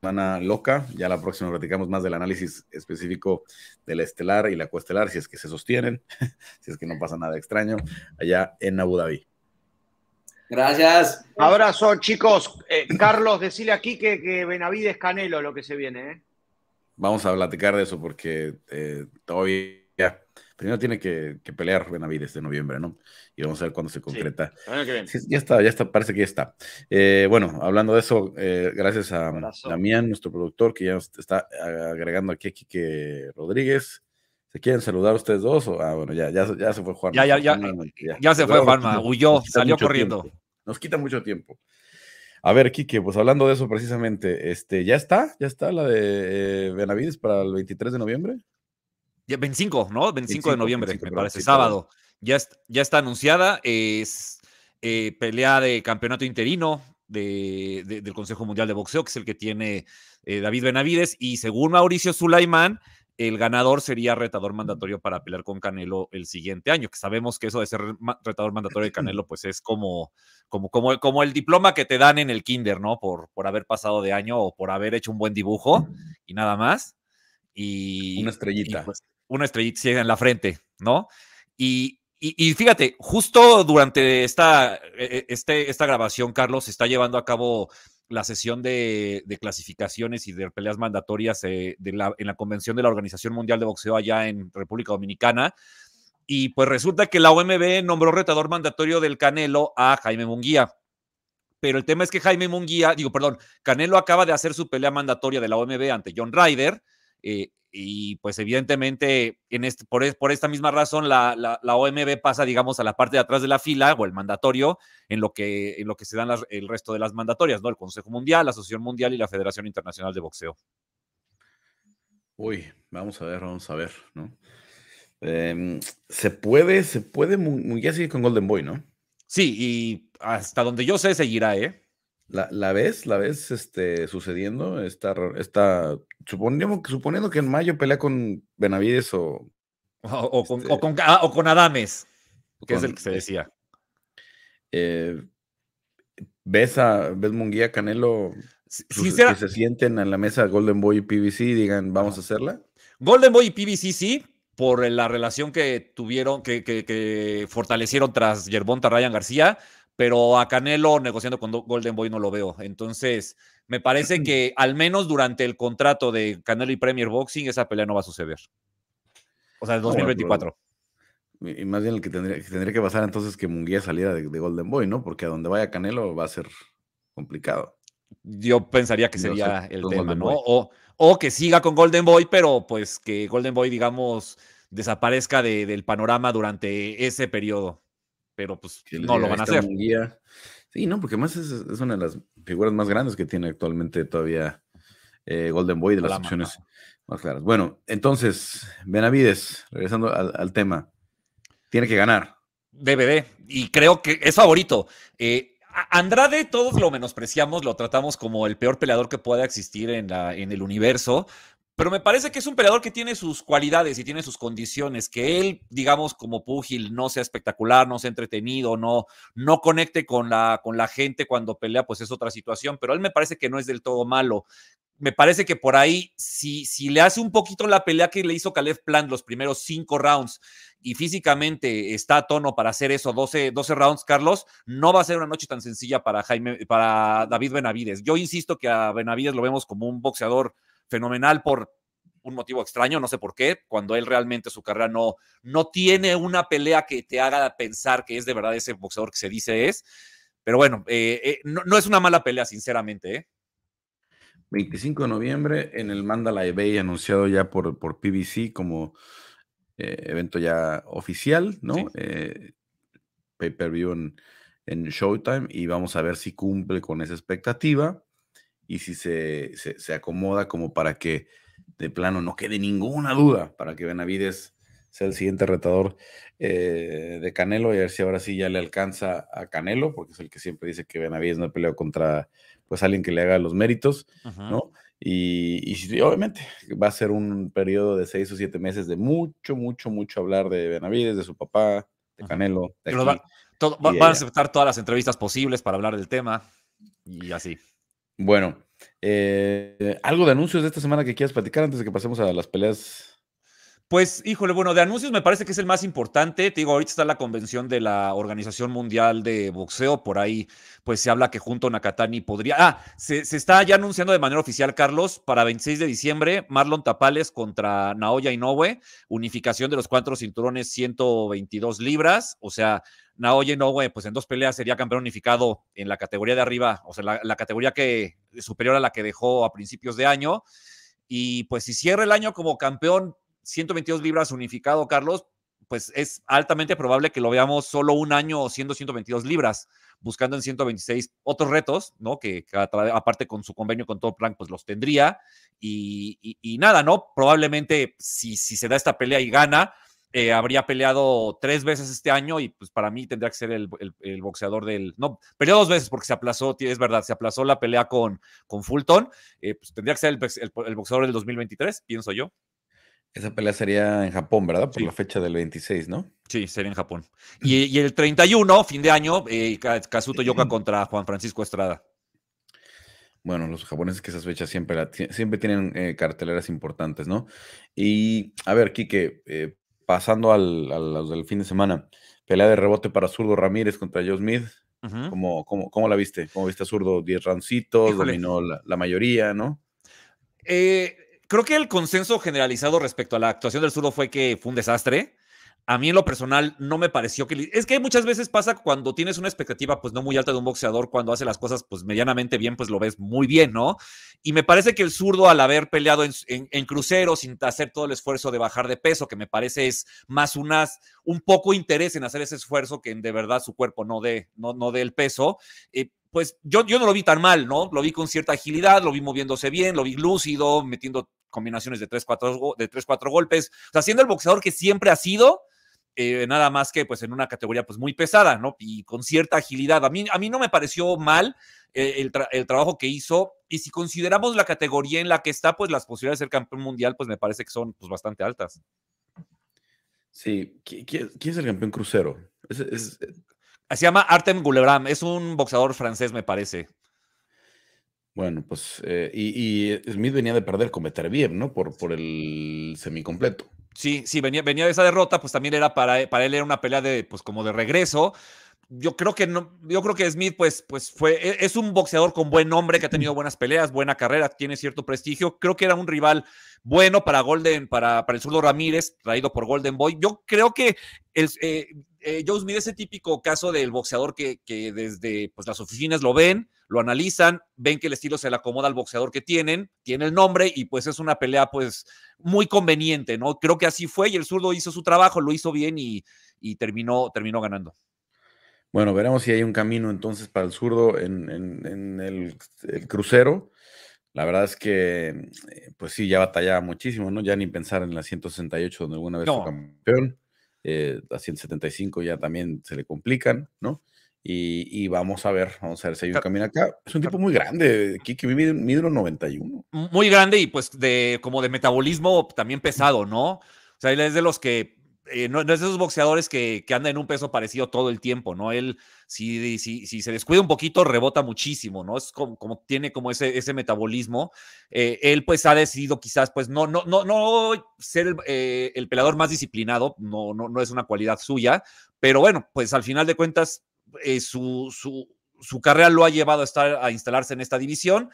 semana loca. Ya la próxima platicamos más del análisis específico del estelar y la coestelar, si es que se sostienen, si es que no pasa nada extraño, allá en Abu Dhabi. Gracias. Abrazo, chicos. Eh, Carlos, decirle aquí que, que Benavides Canelo lo que se viene. ¿eh? Vamos a platicar de eso porque eh, todavía. Primero tiene que, pelear Benavides de noviembre, ¿no? Y vamos a ver cuándo se concreta. Sí. ya está, ya está, parece que ya está. Eh, bueno, hablando de eso, gracias a Damián, nuestro productor, que ya está agregando aquí a que Rodríguez. ¿Se quieren saludar ustedes dos? ah, bueno, ya, ya, se fue Juanma. Ya, se fue Juanma, huyó, salió corriendo. Nos quita mucho tiempo. A ver, Quique, pues hablando de eso precisamente, este, ¿ya está? ¿Ya está la de eh, Benavides para el 23 de noviembre? Ya, 25, ¿no? 25, de noviembre, me parece, sábado. Ya, ya, está anunciada, es eh, pelea de campeonato interino de, del Consejo Mundial de Boxeo, que es el que tiene eh, David Benavides, y según Mauricio Sulaimán, el ganador sería retador mandatorio para pelear con Canelo el siguiente año, que sabemos que eso de ser retador mandatorio de Canelo, pues es como, como, como, como el diploma que te dan en el kinder, ¿no? Por, por haber pasado de año o por haber hecho un buen dibujo y nada más. Y, pues, una estrellita. una estrellita en la frente, ¿no? Y, fíjate, justo durante esta, e-, e-, este, esta grabación, Carlos, está llevando a cabo la sesión de, clasificaciones y de peleas mandatorias eh, en la convención de la Organización Mundial de Boxeo allá en República Dominicana. Y pues resulta que la OMB nombró retador mandatorio del Canelo a Jaime Munguía. Pero el tema es que Jaime Munguía, digo, perdón, Canelo acaba de hacer su pelea mandatoria de la OMB ante John Ryder eh, y pues evidentemente en este, por, esta misma razón la, la, OMB pasa, digamos, a la parte de atrás de la fila o el mandatorio en lo que, se dan el resto de las mandatorias, ¿no? El Consejo Mundial, la Asociación Mundial y la Federación Internacional de Boxeo. Uy, vamos a ver, vamos a ver, ¿no? Em, se puede, se puede muy, con Golden Boy, ¿no? Sí, y hasta donde yo sé seguirá, ¿eh? ¿La, ¿La, ves? ¿La este, sucediendo? Está, está, suponiendo, suponiendo que en mayo pelea con Benavides o. O, este ah, con, Adames, que es el que se decía. Eh, ¿Ves a ves Munguía Canelo que se sienten en la mesa Golden Boy y PBC y digan, vamos a hacerla? Golden Boy y PBC sí, por la relación que tuvieron, que, que, fortalecieron tras Yerbonta Ryan García pero a Canelo negociando con Golden Boy no lo veo. Entonces, me parece que al menos durante el contrato de Canelo y Premier Boxing, esa pelea no va a suceder. O sea, el 2024. y más bien el que tendría, que pasar entonces que Munguía saliera de, Golden Boy, ¿no? Porque a donde vaya Canelo va a ser complicado. Yo pensaría que sería el tema, ¿no? O, que siga con Golden Boy, pero pues que Golden Boy, digamos, desaparezca del panorama durante ese periodo pero pues no lo van a hacer. Sí, no, porque más es, una de las figuras más grandes que tiene actualmente todavía eh, Golden Boy de las opciones más claras. Bueno, entonces, Benavides, regresando al, tema, tiene que ganar. DVD, y creo que es favorito. Eh, Andrade todos lo menospreciamos, lo tratamos como el peor peleador que pueda existir en, la, en el universo. Pero me parece que es un peleador que tiene sus cualidades y tiene sus condiciones, que él, digamos, como púgil, no sea espectacular, no sea entretenido, no, no conecte con la, con la gente cuando pelea, pues es otra situación, pero él me parece que no es del todo malo. Me parece que por ahí, si, si le hace un poquito la pelea que le hizo Caleb Plant los primeros cinco rounds y físicamente está a tono para hacer eso, 12, 12 rounds, Carlos, no va a ser una noche tan sencilla para, Jaime, para David Benavides. Yo insisto que a Benavides lo vemos como un boxeador fenomenal por un motivo extraño, no sé por qué, cuando él realmente su carrera no, no tiene una pelea que te haga pensar que es de verdad ese boxeador que se dice es. Pero bueno, eh, eh, no, es una mala pelea, sinceramente. 25 ¿eh? de noviembre en el Mandalay Bay, anunciado ya por, por PBC como evento ya oficial, ¿no? Pay-per-view en Showtime y vamos a ver si cumple con esa expectativa y si se, se, acomoda como para que de plano no quede ninguna duda para que Benavides sea el siguiente retador eh, de Canelo y a ver si ahora sí ya le alcanza a Canelo, porque es el que siempre dice que Benavides no ha peleado contra pues alguien que le haga los méritos, ¿no? Y, obviamente va a ser un periodo de seis o siete meses de mucho, mucho, mucho hablar de Benavides, de su papá, de Canelo. van a aceptar todas las entrevistas posibles para hablar del tema y así. Bueno, eh, ¿algo de anuncios de esta semana que quieras platicar antes de que pasemos a las peleas? Pues, híjole, bueno, de anuncios me parece que es el más importante. Te digo, ahorita está la convención de la Organización Mundial de Boxeo. Por ahí, pues se habla que junto a Nakatani podría. Ah, se, se está ya anunciando de manera oficial, Carlos, para 26 de diciembre, Marlon Tapales contra Naoya Inoue. Unificación de los cuatro cinturones, 122 libras. O sea, no, güey, pues en dos peleas sería campeón unificado en la categoría de arriba, o sea, la, categoría que superior a la que dejó a principios de año. Y pues si cierra el año como campeón 122 libras unificado, Carlos, pues es altamente probable que lo veamos solo un año siendo 122 libras, buscando en 126 otros retos, ¿no? Que, aparte con su convenio con Top Rank, pues los tendría. Y, nada, ¿no? Probablemente si, si se da esta pelea y gana, eh, habría peleado tres veces este año y pues para mí tendría que ser el, boxeador del... No, peleó dos veces porque se aplazó, es verdad, se aplazó la pelea con, con Fulton, eh, pues tendría que ser el, pues, el, boxeador del 2023, pienso yo. Esa pelea sería en Japón, ¿verdad? Por la fecha del 26, ¿no? Sí, sería en Japón. Y, y el 31, fin de año, eh, Kazuto Yoka contra Juan Francisco Estrada. Bueno, los japoneses que esas fechas siempre, siempre tienen eh, carteleras importantes, ¿no? Y a ver, Quique, eh, pasando al, a del fin de semana, pelea de rebote para Zurdo Ramírez contra Joe Smith. ¿Cómo, la viste? ¿Cómo viste a Zurdo? ¿Diez rancitos, dominó la, mayoría, ¿no? Eh, creo que el consenso generalizado respecto a la actuación del Zurdo fue que fue un desastre. A mí en lo personal no me pareció que... Es que muchas veces pasa cuando tienes una expectativa pues no muy alta de un boxeador, cuando hace las cosas pues medianamente bien, pues lo ves muy bien, ¿no? Y me parece que el zurdo al haber peleado en, crucero sin hacer todo el esfuerzo de bajar de peso, que me parece es más unas, un poco interés en hacer ese esfuerzo que en de verdad su cuerpo no dé, no, no dé el peso, eh, pues yo, yo no lo vi tan mal, ¿no? Lo vi con cierta agilidad, lo vi moviéndose bien, lo vi lúcido, metiendo combinaciones de 3-4 de golpes, o sea, siendo el boxeador que siempre ha sido, eh, nada más que pues en una categoría pues muy pesada, ¿no? Y con cierta agilidad. A mí, a mí no me pareció mal eh, el, trabajo que hizo y si consideramos la categoría en la que está, pues las posibilidades de ser campeón mundial pues me parece que son pues, bastante altas. Sí, ¿quién, es el campeón crucero? Eh, ah, se llama Artem Gulebram, es un boxeador francés me parece. Bueno, pues, y, Smith venía de perder con Beterbiev, ¿no? Por, por el semicompleto. Sí, venía, venía de esa derrota, pues también era para, e, para él era una pelea de, pues como de regreso. Yo creo que no, yo creo que Smith, pues, pues fue, e, es un boxeador con buen nombre, que ha tenido buenas peleas, buena carrera, tiene cierto prestigio. Creo que era un rival bueno para Golden, para, para el surdo Ramírez, traído por Golden Boy. Yo creo que el, eh, os eh, Joe ese típico caso del boxeador que, que desde pues, las oficinas lo ven, lo analizan, ven que el estilo se le acomoda al boxeador que tienen, tiene el nombre y pues es una pelea pues muy conveniente, ¿no? Creo que así fue y el zurdo hizo su trabajo, lo hizo bien y, terminó, terminó ganando. Bueno, veremos si hay un camino entonces para el zurdo en, el, crucero. La verdad es que, eh, pues sí, ya batallaba muchísimo, ¿no? Ya ni pensar en la 168, donde alguna vez fue campeón. Eh, la 175 ya también se le complican, ¿no? Y, vamos a ver, vamos a ver si hay camino acá. Es un tipo muy grande, Kiki, mide, 91. Muy grande y pues de como de metabolismo también pesado, ¿no? O sea, él es de los que, eh, no, es de esos boxeadores que, que, andan en un peso parecido todo el tiempo, ¿no? Él, si, si, si se descuida un poquito, rebota muchísimo, ¿no? Es como, como tiene como ese, ese metabolismo. Eh, él pues ha decidido quizás pues no, no, no, no ser el, eh, el pelador más disciplinado, no, no, no es una cualidad suya, pero bueno, pues al final de cuentas eh, su, su, su, carrera lo ha llevado a, estar, a instalarse en esta división.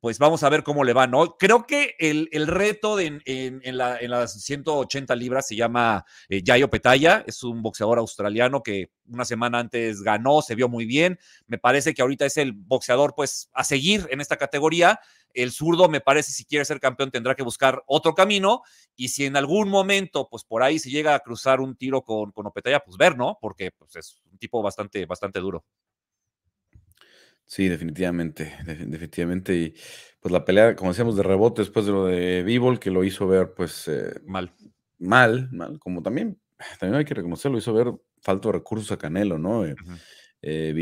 Pues vamos a ver cómo le va, ¿no? Creo que el, reto de, en, la, en, las 180 libras se llama eh, Yayo Petaya, es un boxeador australiano que una semana antes ganó, se vio muy bien. Me parece que ahorita es el boxeador, pues, a seguir en esta categoría. El zurdo, me parece, si quiere ser campeón, tendrá que buscar otro camino. Y si en algún momento, pues por ahí se llega a cruzar un tiro con, con Opetaya, pues ver, ¿no? Porque pues, es un tipo bastante, bastante duro. Sí, definitivamente, definitivamente. Y pues la pelea, como decíamos, de rebote después de lo de Bivol, que lo hizo ver, pues. Eh, mal. Mal, mal. Como también, también hay que reconocerlo, hizo ver falto de recursos a Canelo, ¿no? Eh, eh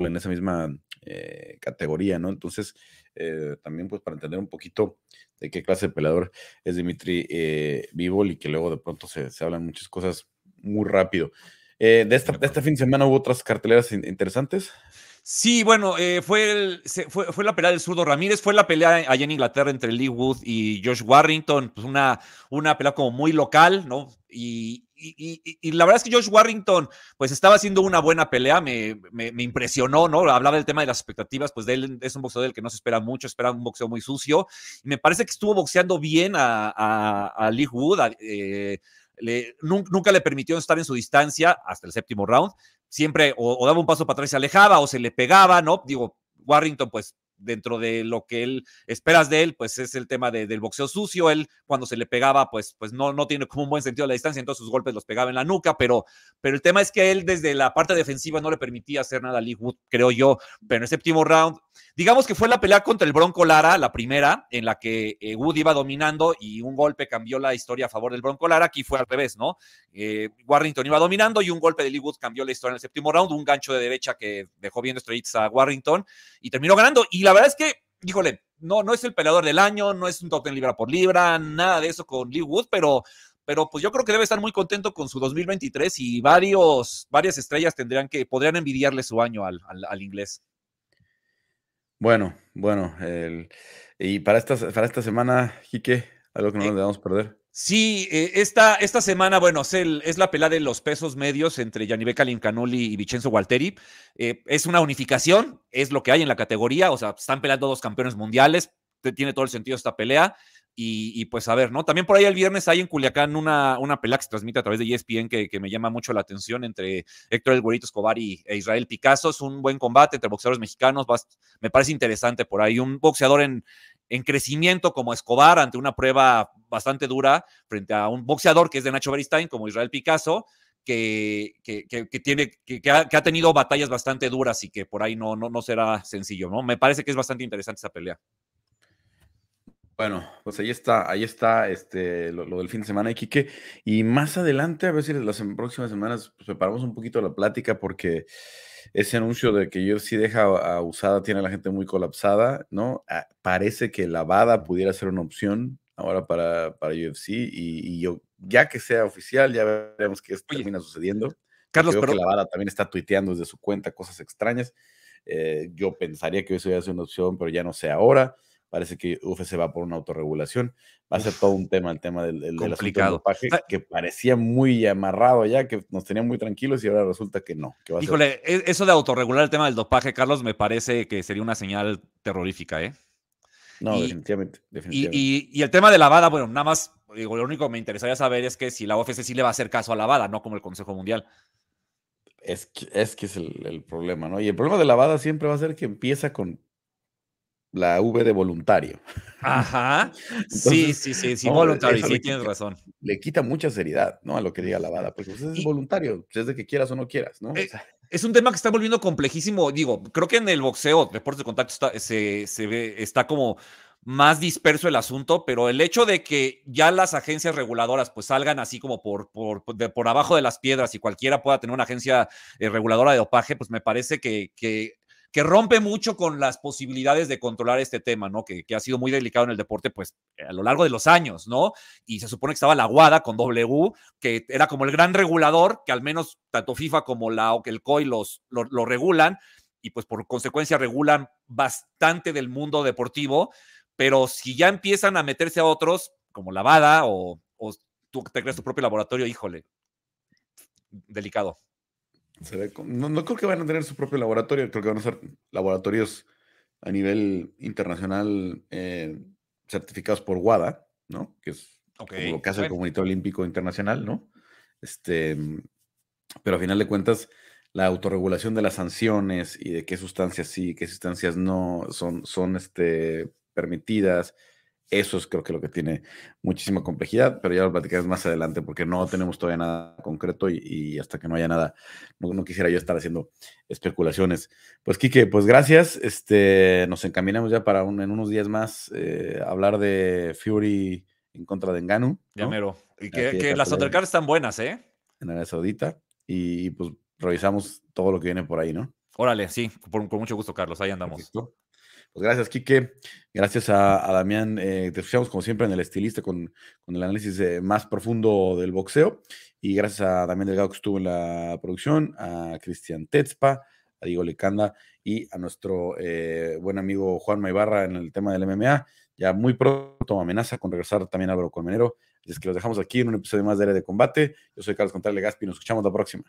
en esa misma eh, categoría, ¿no? Entonces, eh, también pues para entender un poquito de qué clase de peleador es Dimitri Vivol eh, y que luego de pronto se, hablan muchas cosas muy rápido. Eh, de, esta, este fin de semana hubo otras carteleras interesantes. Sí, bueno, fue, fue, la pelea del zurdo Ramírez, fue la pelea allá en Inglaterra entre Lee Wood y Josh Warrington, pues una, una pelea como muy local, ¿no? Y, y, la verdad es que Josh Warrington, pues estaba haciendo una buena pelea, me, me, impresionó, ¿no? Hablaba del tema de las expectativas, pues de él es un boxeador del que no se espera mucho, espera un boxeo muy sucio. Y me parece que estuvo boxeando bien a, Lee Wood, eh, nunca, le permitió estar en su distancia hasta el séptimo round. Siempre o, o daba un paso para atrás y se alejaba o se le pegaba, ¿no? Digo, Warrington, pues dentro de lo que él esperas de él, pues es el tema del boxeo sucio. Él cuando se le pegaba, pues, pues no, no tiene como un buen sentido la distancia, entonces sus golpes los pegaba en la nuca, pero, pero el tema es que él desde la parte defensiva no le permitía hacer nada a Lee Wood, creo yo. Pero en el séptimo round Digamos que fue la pelea contra el Bronco Lara, la primera, en la que eh, Wood iba dominando y un golpe cambió la historia a favor del Bronco Lara. Aquí fue al revés, ¿no? Eh, Warrington iba dominando y un golpe de Lee Wood cambió la historia en el séptimo round, un gancho de derecha que dejó viendo estrellas a Warrington y terminó ganando. Y la verdad es que, híjole, no, no es el peleador del año, no es un top en libra por libra, nada de eso con Lee Wood, pero pero pues yo creo que debe estar muy contento con su 2023 y varios, varias estrellas tendrían que, podrían envidiarle su año al inglés. Bueno, bueno, el, y para esta, para esta semana, Jique, algo que no eh, nos debamos perder. Sí, eh, esta, esta, semana, bueno, es, es, la pelea de los pesos medios entre Yanibe Calincanoli y Vincenzo Gualteri. Eh, es una unificación, es lo que hay en la categoría, o sea, están peleando dos campeones mundiales, tiene todo el sentido esta pelea. Y, pues a ver, ¿no? También por ahí el viernes hay en Culiacán una, una pelea que se transmite a través de ESPN que, que me llama mucho la atención entre Héctor El Güerito Escobar y, e Israel Picasso. Es un buen combate entre boxeadores mexicanos. me parece interesante por ahí. Un boxeador en, en crecimiento como Escobar ante una prueba bastante dura frente a un boxeador que es de Nacho Beristain como Israel Picasso. Que, que, tiene, que ha, que, ha, tenido batallas bastante duras y que por ahí no, no, no será sencillo, ¿no? Me parece que es bastante interesante esa pelea. Bueno, pues ahí está, ahí está este, lo, del fin de semana, Quique. Y más adelante, a ver si las próximas semanas pues, preparamos un poquito la plática porque ese anuncio de que UFC deja a usada tiene a la gente muy colapsada, ¿no? Ah, parece que la lavada pudiera ser una opción ahora para, para UFC y, yo, ya que sea oficial, ya veremos qué termina sucediendo. Carlos, creo pero... que lavada también está tuiteando desde su cuenta cosas extrañas. Eh, yo pensaría que eso ya es una opción, pero ya no sé ahora parece que UFC va por una autorregulación. Va a ser todo un tema, el tema del, Del dopaje, ah. que parecía muy amarrado ya, que nos tenía muy tranquilos y ahora resulta que no. Híjole, e, eso de autorregular el tema del dopaje, Carlos, me parece que sería una señal terrorífica, ¿eh? No, definitivamente. Y, el tema de la bueno, nada más, digo, lo único que me interesaría saber es que si la UFC sí le va a hacer caso a la no como el Consejo Mundial. Es que es, que es el, problema, ¿no? Y el problema de la siempre va a ser que empieza con la V de voluntario. Ajá. sí, sí, sí, sí, voluntario, sí, tienes razón. Le quita mucha seriedad, ¿no? A lo que diga la bada pues, es voluntario, es de que quieras o no quieras, ¿no? Eh, es un tema que está volviendo complejísimo, digo, creo que en el boxeo, deportes de contacto, está, se, ve, está como más disperso el asunto, pero el hecho de que ya las agencias reguladoras pues salgan así como por, por, abajo de las piedras y cualquiera pueda tener una agencia eh, reguladora de dopaje, pues me parece que que rompe mucho con las posibilidades de controlar este tema, ¿no? Que, ha sido muy delicado en el deporte, pues, eh, a lo largo de los años, ¿no? Y se supone que estaba la Guada con W, que era como el gran regulador, que al menos tanto FIFA como la o que el COI los, lo, regulan, y pues por consecuencia regulan bastante del mundo deportivo, pero si ya empiezan a meterse a otros, como la Bada o, o tú te creas tu propio laboratorio, híjole, delicado. No, creo que van a tener su propio laboratorio, creo que van a ser laboratorios a nivel internacional eh, certificados por WADA, ¿no? Que es lo que hace el Comité Olímpico Internacional, ¿no? Este, pero a final de cuentas, la autorregulación de las sanciones y de qué sustancias sí, qué sustancias no son, son este, permitidas, eso es creo que lo que tiene muchísima complejidad, pero ya lo platicaremos más adelante porque no tenemos todavía nada concreto y, hasta que no haya nada, no, quisiera yo estar haciendo especulaciones. Pues Quique, pues gracias. Este, nos encaminamos ya para en unos días más eh, hablar de Fury en contra de Enganu. Ya mero. Y que, las Undercards están buenas, ¿eh? En Arabia Saudita. Y pues revisamos todo lo que viene por ahí, ¿no? Órale, sí, Con mucho gusto, Carlos. Ahí andamos. Pues gracias, Quique. Gracias a, Damián. Eh, te escuchamos como siempre en el estilista con, el análisis eh, más profundo del boxeo. Y gracias a Damián Delgado que estuvo en la producción, a Cristian Tetzpa, a Diego Lecanda y a nuestro eh, buen amigo Juan Maibarra en el tema del MMA. Ya muy pronto amenaza con regresar también Álvaro Colmenero. es que los dejamos aquí en un episodio más de Área de Combate. Yo soy Carlos Contreras Gaspi. Nos escuchamos la próxima.